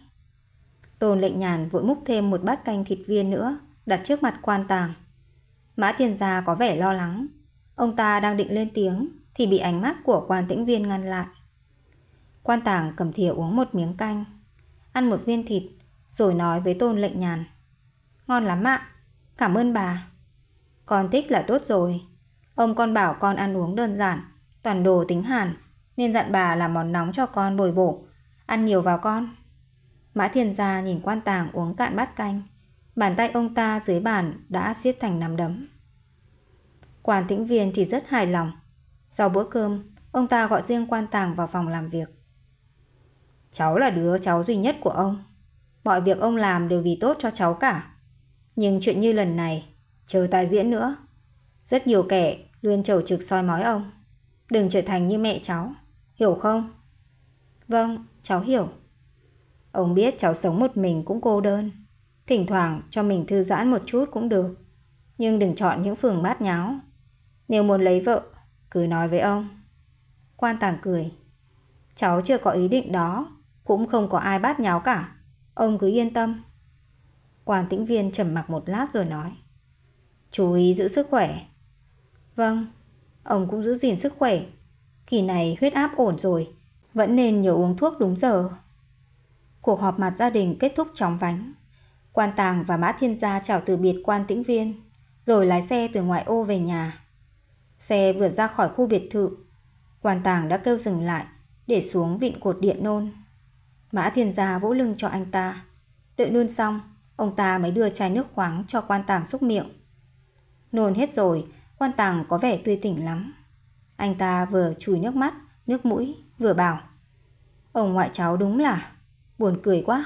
Tôn lệnh nhàn vội múc thêm một bát canh thịt viên nữa Đặt trước mặt quan tàng Mã thiên gia có vẻ lo lắng Ông ta đang định lên tiếng Thì bị ánh mắt của quan tĩnh viên ngăn lại Quan tàng cầm thìa uống một miếng canh Ăn một viên thịt Rồi nói với tôn lệnh nhàn Ngon lắm ạ. Cảm ơn bà. Con thích là tốt rồi. Ông con bảo con ăn uống đơn giản, toàn đồ tính hàn, nên dặn bà làm món nóng cho con bồi bổ. Ăn nhiều vào con. Mã Thiên Gia nhìn quan tàng uống cạn bát canh. Bàn tay ông ta dưới bàn đã siết thành nắm đấm. Quản tĩnh viên thì rất hài lòng. Sau bữa cơm, ông ta gọi riêng quan tàng vào phòng làm việc. Cháu là đứa cháu duy nhất của ông. Mọi việc ông làm đều vì tốt cho cháu cả. Nhưng chuyện như lần này, chờ tái diễn nữa. Rất nhiều kẻ luôn trầu trực soi mói ông. Đừng trở thành như mẹ cháu, hiểu không? Vâng, cháu hiểu. Ông biết cháu sống một mình cũng cô đơn. Thỉnh thoảng cho mình thư giãn một chút cũng được. Nhưng đừng chọn những phường bát nháo. Nếu muốn lấy vợ, cứ nói với ông. Quan tàng cười. Cháu chưa có ý định đó, cũng không có ai bát nháo cả. Ông cứ yên tâm. Quan tĩnh viên trầm mặc một lát rồi nói. Chú ý giữ sức khỏe. Vâng, ông cũng giữ gìn sức khỏe. Kỳ này huyết áp ổn rồi, vẫn nên nhớ uống thuốc đúng giờ. Cuộc họp mặt gia đình kết thúc chóng vánh. Quan Tàng và Mã Thiên Gia chào từ biệt quan tĩnh viên, rồi lái xe từ ngoại ô về nhà. Xe vượt ra khỏi khu biệt thự, quan Tàng đã kêu dừng lại để xuống vịn cột điện nôn. Mã Thiên Gia vỗ lưng cho anh ta. Đợi nôn xong, ông ta mới đưa chai nước khoáng cho quan tàng xúc miệng. Nôn hết rồi, quan tàng có vẻ tươi tỉnh lắm. Anh ta vừa chùi nước mắt, nước mũi, vừa bảo. Ông ngoại cháu đúng là buồn cười quá.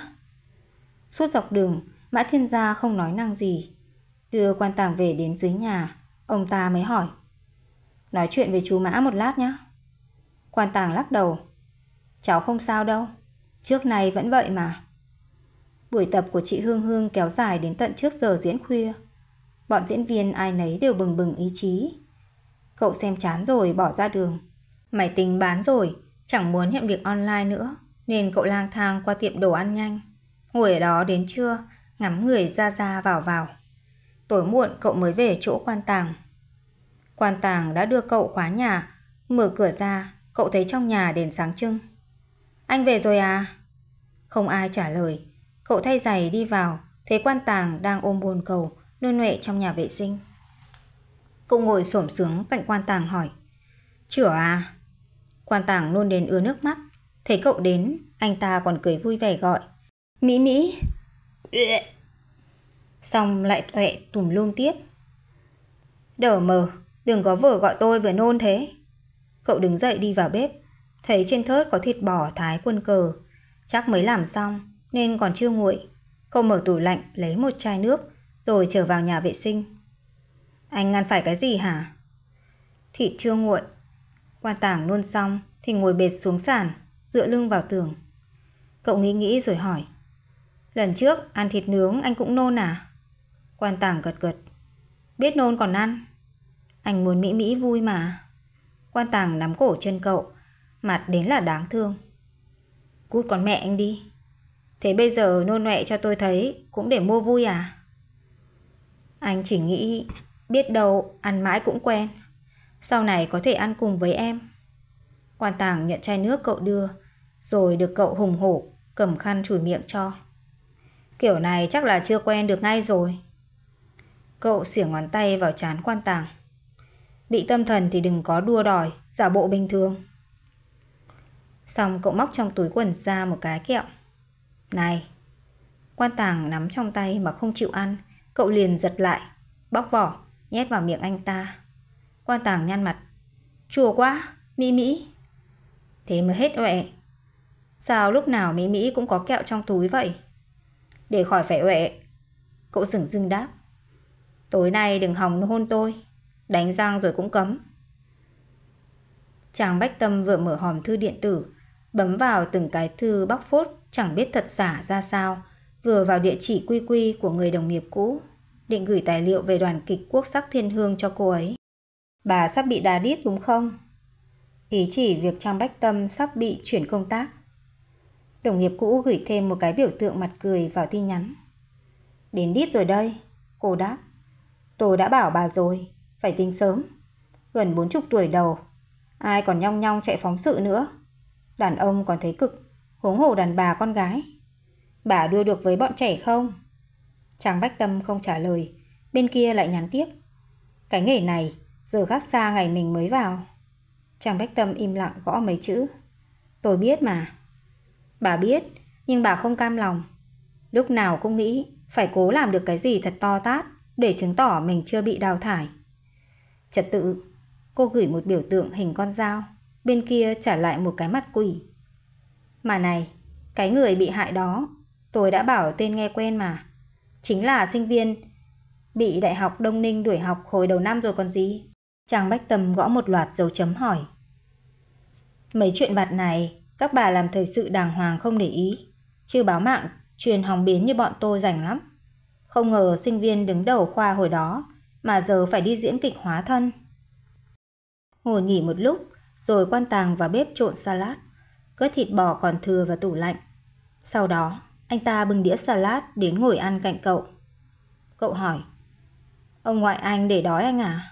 Suốt dọc đường, Mã Thiên Gia không nói năng gì. Đưa quan tàng về đến dưới nhà, ông ta mới hỏi. Nói chuyện với chú Mã một lát nhé. Quan tàng lắc đầu. Cháu không sao đâu, trước này vẫn vậy mà. Buổi tập của chị Hương Hương kéo dài đến tận trước giờ diễn khuya. Bọn diễn viên ai nấy đều bừng bừng ý chí. Cậu xem chán rồi bỏ ra đường. Máy tính bán rồi, chẳng muốn hiện việc online nữa, nên cậu lang thang qua tiệm đồ ăn nhanh. Ngồi ở đó đến trưa, ngắm người ra ra vào vào. Tối muộn cậu mới về chỗ quan tàng. Quan tàng đã đưa cậu khóa nhà, mở cửa ra, cậu thấy trong nhà đèn sáng trưng. Anh về rồi à? Không ai trả lời, Cậu thay giày đi vào, thấy quan tàng đang ôm bồn cầu, nôn nệ trong nhà vệ sinh. Cậu ngồi xổm xuống cạnh quan tàng hỏi. Chửa à? Quan tàng nôn đến ứa nước mắt. Thấy cậu đến, anh ta còn cười vui vẻ gọi. Mỹ Mỹ! Xong lại tuệ tùm lum tiếp. Đỡ mờ, đừng có vừa gọi tôi vừa nôn thế. Cậu đứng dậy đi vào bếp, thấy trên thớt có thịt bò thái quân cờ. Chắc mới làm xong, nên còn chưa nguội. Cô mở tủ lạnh lấy một chai nước rồi trở vào nhà vệ sinh. Anh ngăn phải cái gì hả? Thịt chưa nguội. Quan tảng nôn xong thì ngồi bệt xuống sàn, dựa lưng vào tường. Cậu nghĩ nghĩ rồi hỏi. Lần trước ăn thịt nướng anh cũng nôn à? Quan tảng gật gật. Biết nôn còn ăn. Anh muốn Mỹ Mỹ vui mà. Quan tàng nắm cổ chân cậu, mặt đến là đáng thương. Cút con mẹ anh đi. Thế bây giờ nôn nọe cho tôi thấy Cũng để mua vui à Anh chỉ nghĩ Biết đâu ăn mãi cũng quen Sau này có thể ăn cùng với em Quan tàng nhận chai nước cậu đưa Rồi được cậu hùng hổ Cầm khăn chùi miệng cho Kiểu này chắc là chưa quen được ngay rồi Cậu xỉa ngón tay vào chán quan tàng Bị tâm thần thì đừng có đua đòi Giả bộ bình thường Xong cậu móc trong túi quần ra một cái kẹo này, quan tàng nắm trong tay mà không chịu ăn, cậu liền giật lại, bóc vỏ, nhét vào miệng anh ta. Quan tàng nhăn mặt, chùa quá, Mỹ Mỹ. Thế mới hết uệ. Sao lúc nào Mỹ Mỹ cũng có kẹo trong túi vậy? Để khỏi phải uệ. Cậu sửng dưng đáp. Tối nay đừng hòng hôn tôi, đánh răng rồi cũng cấm. Chàng Bách Tâm vừa mở hòm thư điện tử, bấm vào từng cái thư bóc phốt chẳng biết thật giả ra sao, vừa vào địa chỉ quy quy của người đồng nghiệp cũ, định gửi tài liệu về đoàn kịch quốc sắc thiên hương cho cô ấy. Bà sắp bị đà điết đúng không? Ý chỉ việc Trang Bách Tâm sắp bị chuyển công tác. Đồng nghiệp cũ gửi thêm một cái biểu tượng mặt cười vào tin nhắn. Đến điết rồi đây, cô đáp. Tôi đã bảo bà rồi, phải tính sớm. Gần bốn chục tuổi đầu, ai còn nhong nhong chạy phóng sự nữa. Đàn ông còn thấy cực huống hồ đàn bà con gái. Bà đua được với bọn trẻ không? chàng Bách Tâm không trả lời, bên kia lại nhắn tiếp. Cái nghề này, giờ khác xa ngày mình mới vào. chàng Bách Tâm im lặng gõ mấy chữ. Tôi biết mà. Bà biết, nhưng bà không cam lòng. Lúc nào cũng nghĩ phải cố làm được cái gì thật to tát để chứng tỏ mình chưa bị đào thải. Trật tự, cô gửi một biểu tượng hình con dao, bên kia trả lại một cái mặt quỷ. Mà này, cái người bị hại đó, tôi đã bảo tên nghe quen mà. Chính là sinh viên bị Đại học Đông Ninh đuổi học hồi đầu năm rồi còn gì. chàng Bách Tâm gõ một loạt dấu chấm hỏi. Mấy chuyện vặt này, các bà làm thời sự đàng hoàng không để ý. Chứ báo mạng, truyền hòng biến như bọn tôi rảnh lắm. Không ngờ sinh viên đứng đầu khoa hồi đó mà giờ phải đi diễn kịch hóa thân. Ngồi nghỉ một lúc, rồi quan tàng vào bếp trộn salad cỡ thịt bò còn thừa vào tủ lạnh. Sau đó, anh ta bưng đĩa salad đến ngồi ăn cạnh cậu. Cậu hỏi, ông ngoại anh để đói anh à?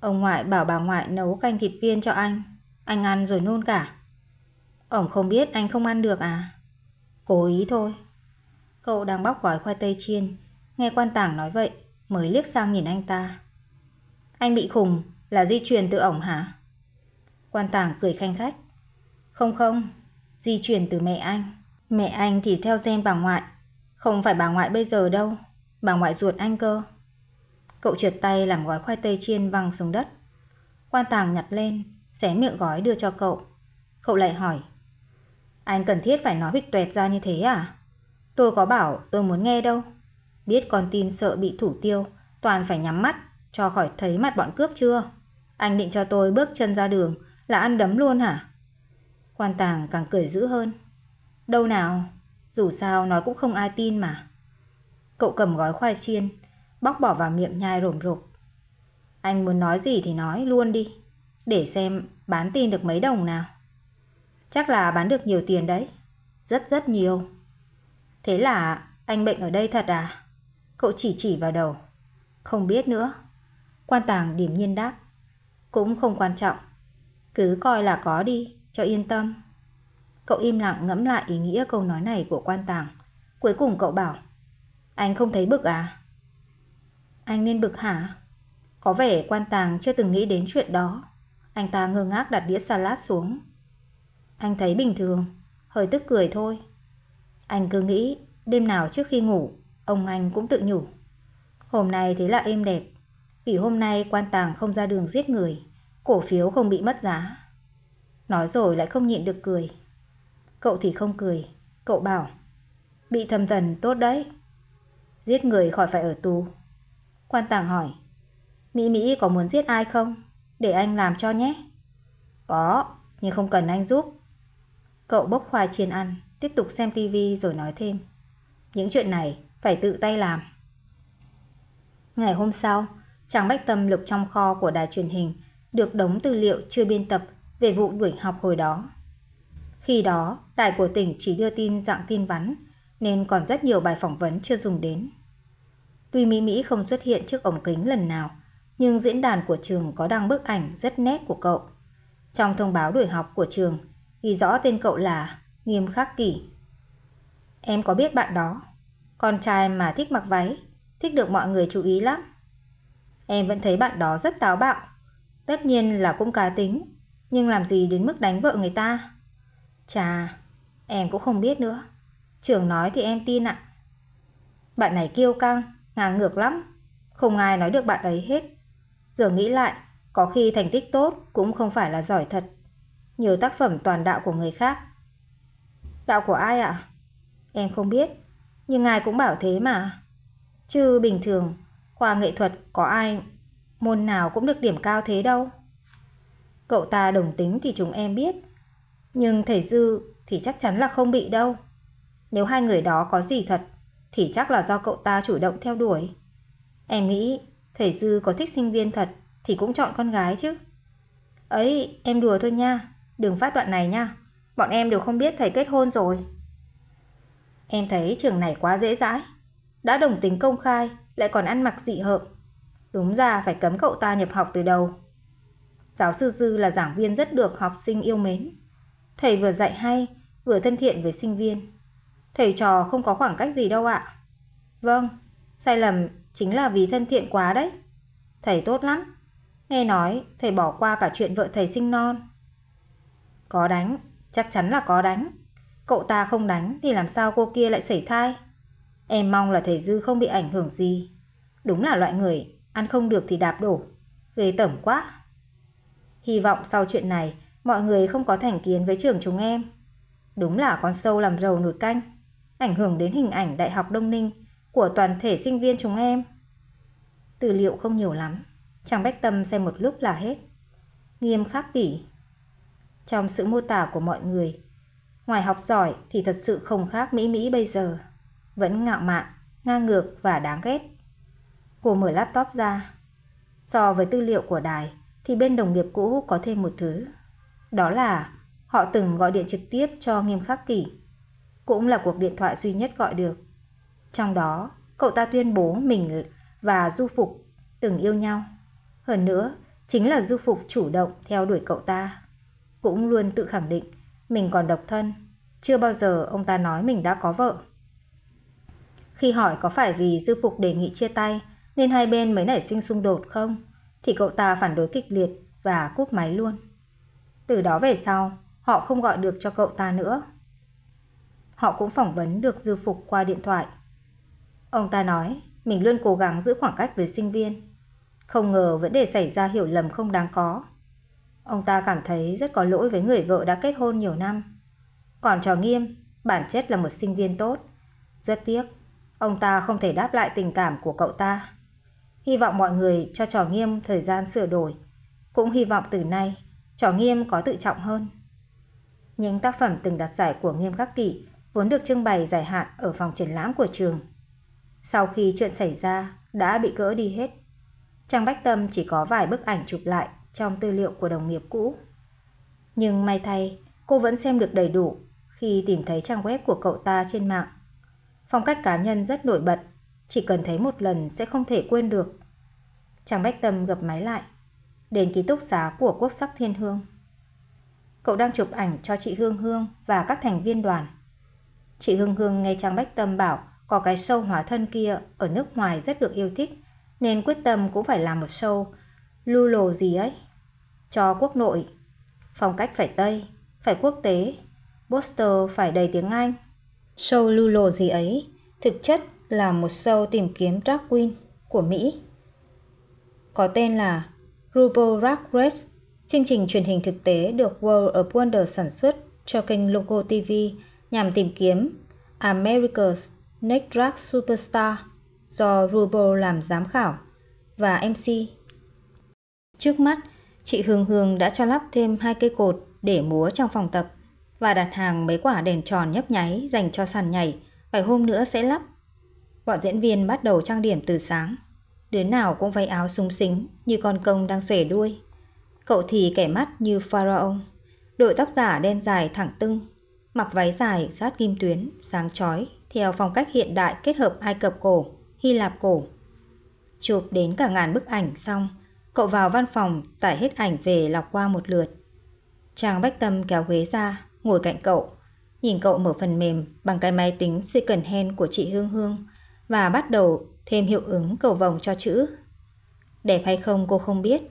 Ông ngoại bảo bà ngoại nấu canh thịt viên cho anh, anh ăn rồi nôn cả. Ông không biết anh không ăn được à? Cố ý thôi. Cậu đang bóc gói khoai tây chiên, nghe quan tảng nói vậy mới liếc sang nhìn anh ta. Anh bị khùng là di truyền từ ổng hả? Quan tảng cười khanh khách. Không không, di chuyển từ mẹ anh. Mẹ anh thì theo gen bà ngoại. Không phải bà ngoại bây giờ đâu, bà ngoại ruột anh cơ. Cậu trượt tay làm gói khoai tây chiên văng xuống đất. Quan tàng nhặt lên, xé miệng gói đưa cho cậu. Cậu lại hỏi. Anh cần thiết phải nói hịch tuẹt ra như thế à? Tôi có bảo tôi muốn nghe đâu. Biết con tin sợ bị thủ tiêu, toàn phải nhắm mắt, cho khỏi thấy mặt bọn cướp chưa? Anh định cho tôi bước chân ra đường là ăn đấm luôn hả? Quan tàng càng cười dữ hơn. Đâu nào, dù sao nói cũng không ai tin mà. Cậu cầm gói khoai chiên, bóc bỏ vào miệng nhai rộm rộp. Anh muốn nói gì thì nói luôn đi, để xem bán tin được mấy đồng nào. Chắc là bán được nhiều tiền đấy, rất rất nhiều. Thế là anh bệnh ở đây thật à? Cậu chỉ chỉ vào đầu. Không biết nữa. Quan tàng điểm nhiên đáp. Cũng không quan trọng. Cứ coi là có đi cho yên tâm. Cậu im lặng ngẫm lại ý nghĩa câu nói này của quan tàng. Cuối cùng cậu bảo, anh không thấy bực à? Anh nên bực hả? Có vẻ quan tàng chưa từng nghĩ đến chuyện đó. Anh ta ngơ ngác đặt đĩa salad xuống. Anh thấy bình thường, hơi tức cười thôi. Anh cứ nghĩ, đêm nào trước khi ngủ, ông anh cũng tự nhủ. Hôm nay thế là êm đẹp, vì hôm nay quan tàng không ra đường giết người, cổ phiếu không bị mất giá. Nói rồi lại không nhịn được cười. Cậu thì không cười, cậu bảo. Bị thầm thần tốt đấy. Giết người khỏi phải ở tù. Quan tàng hỏi. Mỹ Mỹ có muốn giết ai không? Để anh làm cho nhé. Có, nhưng không cần anh giúp. Cậu bốc khoai chiên ăn, tiếp tục xem tivi rồi nói thêm. Những chuyện này phải tự tay làm. Ngày hôm sau, trang bách tâm lực trong kho của đài truyền hình được đống tư liệu chưa biên tập về vụ đuổi học hồi đó. Khi đó, đài của tỉnh chỉ đưa tin dạng tin vắn, nên còn rất nhiều bài phỏng vấn chưa dùng đến. Tuy Mỹ Mỹ không xuất hiện trước ống kính lần nào, nhưng diễn đàn của trường có đăng bức ảnh rất nét của cậu. Trong thông báo đuổi học của trường, ghi rõ tên cậu là Nghiêm Khắc Kỷ. Em có biết bạn đó, con trai mà thích mặc váy, thích được mọi người chú ý lắm. Em vẫn thấy bạn đó rất táo bạo, tất nhiên là cũng cá tính, nhưng làm gì đến mức đánh vợ người ta Chà Em cũng không biết nữa Trường nói thì em tin ạ Bạn này kiêu căng Ngang ngược lắm Không ai nói được bạn ấy hết Giờ nghĩ lại Có khi thành tích tốt Cũng không phải là giỏi thật Nhiều tác phẩm toàn đạo của người khác Đạo của ai ạ Em không biết Nhưng ai cũng bảo thế mà Chứ bình thường Khoa nghệ thuật có ai Môn nào cũng được điểm cao thế đâu Cậu ta đồng tính thì chúng em biết Nhưng thầy Dư thì chắc chắn là không bị đâu Nếu hai người đó có gì thật Thì chắc là do cậu ta chủ động theo đuổi Em nghĩ thầy Dư có thích sinh viên thật Thì cũng chọn con gái chứ Ấy em đùa thôi nha Đừng phát đoạn này nha Bọn em đều không biết thầy kết hôn rồi Em thấy trường này quá dễ dãi Đã đồng tính công khai Lại còn ăn mặc dị hợm Đúng ra phải cấm cậu ta nhập học từ đầu Giáo sư Dư là giảng viên rất được học sinh yêu mến. Thầy vừa dạy hay, vừa thân thiện với sinh viên. Thầy trò không có khoảng cách gì đâu ạ. Vâng, sai lầm chính là vì thân thiện quá đấy. Thầy tốt lắm. Nghe nói thầy bỏ qua cả chuyện vợ thầy sinh non. Có đánh, chắc chắn là có đánh. Cậu ta không đánh thì làm sao cô kia lại sảy thai? Em mong là thầy Dư không bị ảnh hưởng gì. Đúng là loại người ăn không được thì đạp đổ. Ghê tởm quá. Hy vọng sau chuyện này, mọi người không có thành kiến với trường chúng em. Đúng là con sâu làm rầu nổi canh, ảnh hưởng đến hình ảnh Đại học Đông Ninh của toàn thể sinh viên chúng em. Tư liệu không nhiều lắm, chàng Bách Tâm xem một lúc là hết. Nghiêm khắc kỷ. Trong sự mô tả của mọi người, ngoài học giỏi thì thật sự không khác Mỹ Mỹ bây giờ. Vẫn ngạo mạn, ngang ngược và đáng ghét. Cô mở laptop ra. So với tư liệu của đài, thì bên đồng nghiệp cũ có thêm một thứ. Đó là họ từng gọi điện trực tiếp cho nghiêm khắc kỷ. Cũng là cuộc điện thoại duy nhất gọi được. Trong đó, cậu ta tuyên bố mình và Du Phục từng yêu nhau. Hơn nữa, chính là Du Phục chủ động theo đuổi cậu ta. Cũng luôn tự khẳng định mình còn độc thân. Chưa bao giờ ông ta nói mình đã có vợ. Khi hỏi có phải vì Du Phục đề nghị chia tay nên hai bên mới nảy sinh xung đột không? thì cậu ta phản đối kịch liệt và cúp máy luôn. Từ đó về sau, họ không gọi được cho cậu ta nữa. Họ cũng phỏng vấn được dư phục qua điện thoại. Ông ta nói mình luôn cố gắng giữ khoảng cách với sinh viên. Không ngờ vẫn để xảy ra hiểu lầm không đáng có. Ông ta cảm thấy rất có lỗi với người vợ đã kết hôn nhiều năm. Còn trò nghiêm, bản chất là một sinh viên tốt. Rất tiếc, ông ta không thể đáp lại tình cảm của cậu ta. Hy vọng mọi người cho trò nghiêm thời gian sửa đổi. Cũng hy vọng từ nay, trò nghiêm có tự trọng hơn. Những tác phẩm từng đạt giải của nghiêm khắc kỵ vốn được trưng bày giải hạn ở phòng triển lãm của trường. Sau khi chuyện xảy ra, đã bị gỡ đi hết. Trang Bách Tâm chỉ có vài bức ảnh chụp lại trong tư liệu của đồng nghiệp cũ. Nhưng may thay, cô vẫn xem được đầy đủ khi tìm thấy trang web của cậu ta trên mạng. Phong cách cá nhân rất nổi bật chỉ cần thấy một lần sẽ không thể quên được. chàng Bách Tâm gập máy lại, đến ký túc xá của quốc sắc thiên hương. Cậu đang chụp ảnh cho chị Hương Hương và các thành viên đoàn. Chị Hương Hương nghe chàng Bách Tâm bảo có cái show hóa thân kia ở nước ngoài rất được yêu thích, nên quyết tâm cũng phải làm một show lưu lồ gì ấy. Cho quốc nội, phong cách phải Tây, phải quốc tế, poster phải đầy tiếng Anh. Show lưu lồ gì ấy, thực chất là một show tìm kiếm drag queen của Mỹ có tên là RuPaul Drag Race, chương trình truyền hình thực tế được World of Wonder sản xuất cho kênh Logo TV nhằm tìm kiếm America's Next Drag Superstar do RuPaul làm giám khảo và MC. Trước mắt, chị Hương Hương đã cho lắp thêm hai cây cột để múa trong phòng tập và đặt hàng mấy quả đèn tròn nhấp nháy dành cho sàn nhảy, vài hôm nữa sẽ lắp Bọn diễn viên bắt đầu trang điểm từ sáng. Đứa nào cũng váy áo sung xính như con công đang xuể đuôi. Cậu thì kẻ mắt như pharaoh, đội tóc giả đen dài thẳng tưng, mặc váy dài sát kim tuyến, sáng chói theo phong cách hiện đại kết hợp Ai Cập cổ, Hy Lạp cổ. Chụp đến cả ngàn bức ảnh xong, cậu vào văn phòng tải hết ảnh về lọc qua một lượt. Trang Bách Tâm kéo ghế ra, ngồi cạnh cậu, nhìn cậu mở phần mềm bằng cái máy tính second hand của chị Hương Hương, và bắt đầu thêm hiệu ứng cầu vồng cho chữ. Đẹp hay không cô không biết,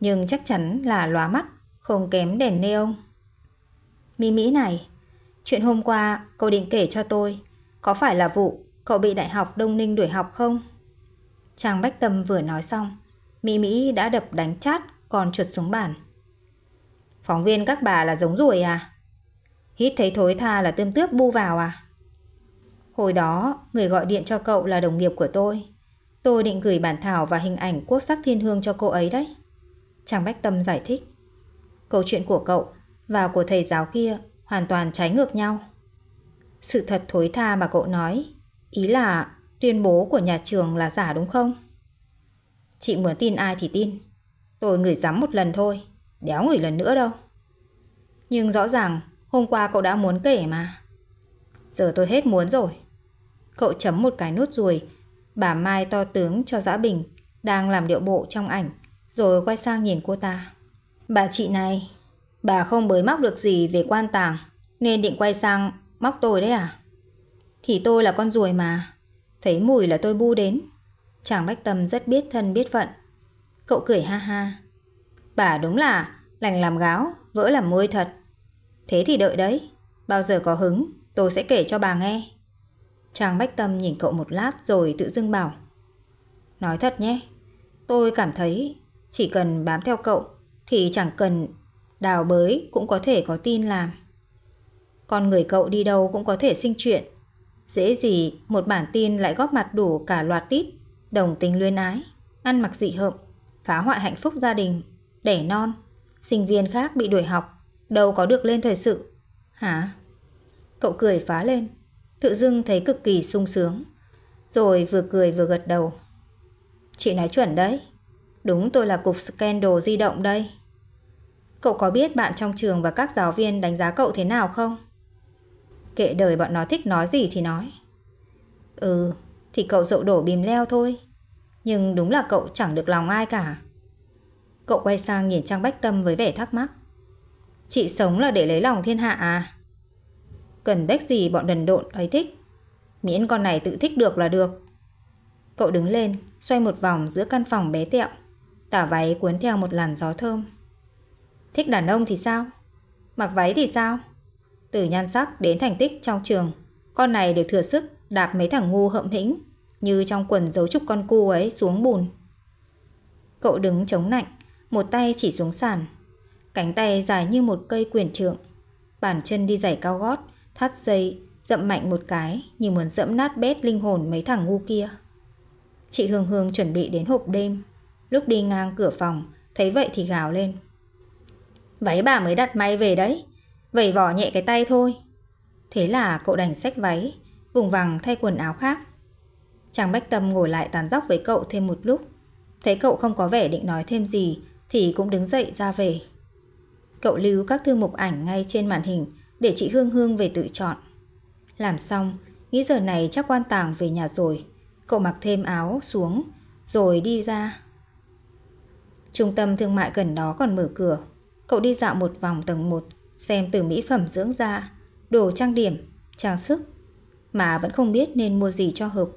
nhưng chắc chắn là lóa mắt, không kém đèn neon. Mỹ Mỹ này, chuyện hôm qua cậu định kể cho tôi, có phải là vụ cậu bị Đại học Đông Ninh đuổi học không? chàng Bách Tâm vừa nói xong, Mỹ Mỹ đã đập đánh chát còn trượt xuống bàn. Phóng viên các bà là giống ruồi à? Hít thấy thối tha là tươm tướp bu vào à? Hồi đó, người gọi điện cho cậu là đồng nghiệp của tôi. Tôi định gửi bản thảo và hình ảnh quốc sắc thiên hương cho cô ấy đấy. chàng Bách Tâm giải thích. Câu chuyện của cậu và của thầy giáo kia hoàn toàn trái ngược nhau. Sự thật thối tha mà cậu nói, ý là tuyên bố của nhà trường là giả đúng không? Chị muốn tin ai thì tin. Tôi ngửi dám một lần thôi, đéo ngửi lần nữa đâu. Nhưng rõ ràng hôm qua cậu đã muốn kể mà. Giờ tôi hết muốn rồi. Cậu chấm một cái nốt ruồi. Bà Mai to tướng cho dã Bình, đang làm điệu bộ trong ảnh, rồi quay sang nhìn cô ta. Bà chị này, bà không bới móc được gì về quan tàng, nên định quay sang móc tôi đấy à? Thì tôi là con ruồi mà, thấy mùi là tôi bu đến. Chàng Bách Tâm rất biết thân biết phận. Cậu cười ha ha. Bà đúng là lành làm gáo, vỡ làm môi thật. Thế thì đợi đấy, bao giờ có hứng tôi sẽ kể cho bà nghe. Trang Bách Tâm nhìn cậu một lát rồi tự dưng bảo. Nói thật nhé, tôi cảm thấy chỉ cần bám theo cậu thì chẳng cần đào bới cũng có thể có tin làm. Con người cậu đi đâu cũng có thể sinh chuyện. Dễ gì một bản tin lại góp mặt đủ cả loạt tít, đồng tình luyên ái, ăn mặc dị hợm, phá hoại hạnh phúc gia đình, đẻ non, sinh viên khác bị đuổi học, đâu có được lên thời sự. Hả? Cậu cười phá lên. Tự dưng thấy cực kỳ sung sướng Rồi vừa cười vừa gật đầu Chị nói chuẩn đấy Đúng tôi là cục scandal di động đây Cậu có biết bạn trong trường và các giáo viên đánh giá cậu thế nào không? Kệ đời bọn nó thích nói gì thì nói Ừ Thì cậu dậu đổ bìm leo thôi Nhưng đúng là cậu chẳng được lòng ai cả Cậu quay sang nhìn Trang Bách Tâm với vẻ thắc mắc Chị sống là để lấy lòng thiên hạ à? Cần đếch gì bọn đần độn ấy thích. Miễn con này tự thích được là được. Cậu đứng lên, xoay một vòng giữa căn phòng bé tẹo. Tả váy cuốn theo một làn gió thơm. Thích đàn ông thì sao? Mặc váy thì sao? Từ nhan sắc đến thành tích trong trường, con này đều thừa sức đạp mấy thằng ngu hậm hĩnh, như trong quần giấu trúc con cu ấy xuống bùn. Cậu đứng chống nạnh, một tay chỉ xuống sàn, cánh tay dài như một cây quyển trượng, bàn chân đi giày cao gót, thắt dây, dậm mạnh một cái như muốn dẫm nát bét linh hồn mấy thằng ngu kia. Chị Hương Hương chuẩn bị đến hộp đêm, lúc đi ngang cửa phòng, thấy vậy thì gào lên. Váy bà mới đặt may về đấy, vẩy vỏ nhẹ cái tay thôi. Thế là cậu đành xách váy, vùng vằng thay quần áo khác. Chàng Bách Tâm ngồi lại tàn dóc với cậu thêm một lúc. Thấy cậu không có vẻ định nói thêm gì thì cũng đứng dậy ra về. Cậu lưu các thư mục ảnh ngay trên màn hình để chị Hương Hương về tự chọn. Làm xong, nghĩ giờ này chắc quan tàng về nhà rồi. Cậu mặc thêm áo xuống, rồi đi ra. Trung tâm thương mại gần đó còn mở cửa. Cậu đi dạo một vòng tầng 1, xem từ mỹ phẩm dưỡng da, đồ trang điểm, trang sức, mà vẫn không biết nên mua gì cho hợp.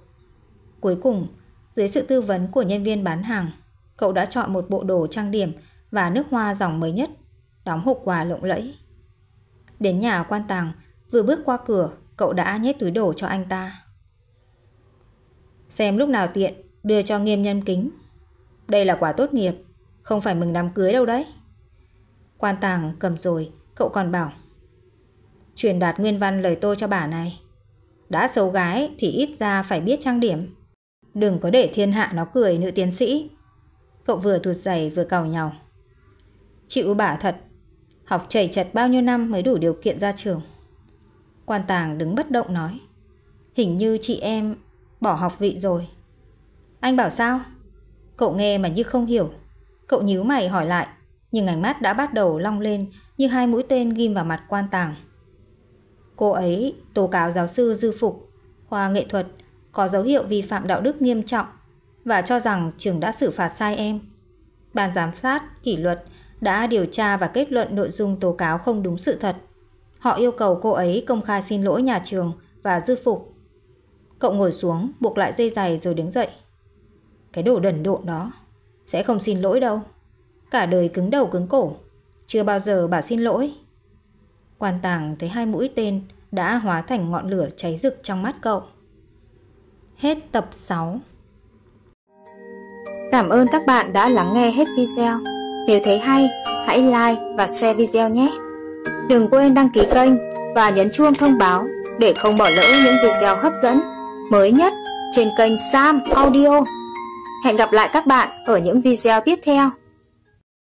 Cuối cùng, dưới sự tư vấn của nhân viên bán hàng, cậu đã chọn một bộ đồ trang điểm và nước hoa dòng mới nhất, đóng hộp quà lộng lẫy. Đến nhà quan tàng, vừa bước qua cửa, cậu đã nhét túi đổ cho anh ta. Xem lúc nào tiện, đưa cho nghiêm nhân kính. Đây là quả tốt nghiệp, không phải mừng đám cưới đâu đấy. Quan tàng cầm rồi, cậu còn bảo. Truyền đạt nguyên văn lời tôi cho bà này. Đã xấu gái thì ít ra phải biết trang điểm. Đừng có để thiên hạ nó cười nữ tiến sĩ. Cậu vừa tuột giày vừa cào nhau. Chịu bà thật, Học chảy chật bao nhiêu năm mới đủ điều kiện ra trường Quan tàng đứng bất động nói Hình như chị em bỏ học vị rồi Anh bảo sao? Cậu nghe mà như không hiểu Cậu nhíu mày hỏi lại Nhưng ánh mắt đã bắt đầu long lên Như hai mũi tên ghim vào mặt quan tàng Cô ấy tố cáo giáo sư Dư Phục Khoa nghệ thuật có dấu hiệu vi phạm đạo đức nghiêm trọng và cho rằng trường đã xử phạt sai em. Ban giám sát, kỷ luật đã điều tra và kết luận nội dung tố cáo không đúng sự thật. Họ yêu cầu cô ấy công khai xin lỗi nhà trường và dư phục. Cậu ngồi xuống, buộc lại dây giày rồi đứng dậy. Cái đồ đần độn đó, sẽ không xin lỗi đâu. Cả đời cứng đầu cứng cổ, chưa bao giờ bà xin lỗi. Quan tàng thấy hai mũi tên đã hóa thành ngọn lửa cháy rực trong mắt cậu. Hết tập 6 Cảm ơn các bạn đã lắng nghe hết video. Nếu thấy hay, hãy like và share video nhé. Đừng quên đăng ký kênh và nhấn chuông thông báo để không bỏ lỡ những video hấp dẫn mới nhất trên kênh Sam Audio. Hẹn gặp lại các bạn ở những video tiếp theo.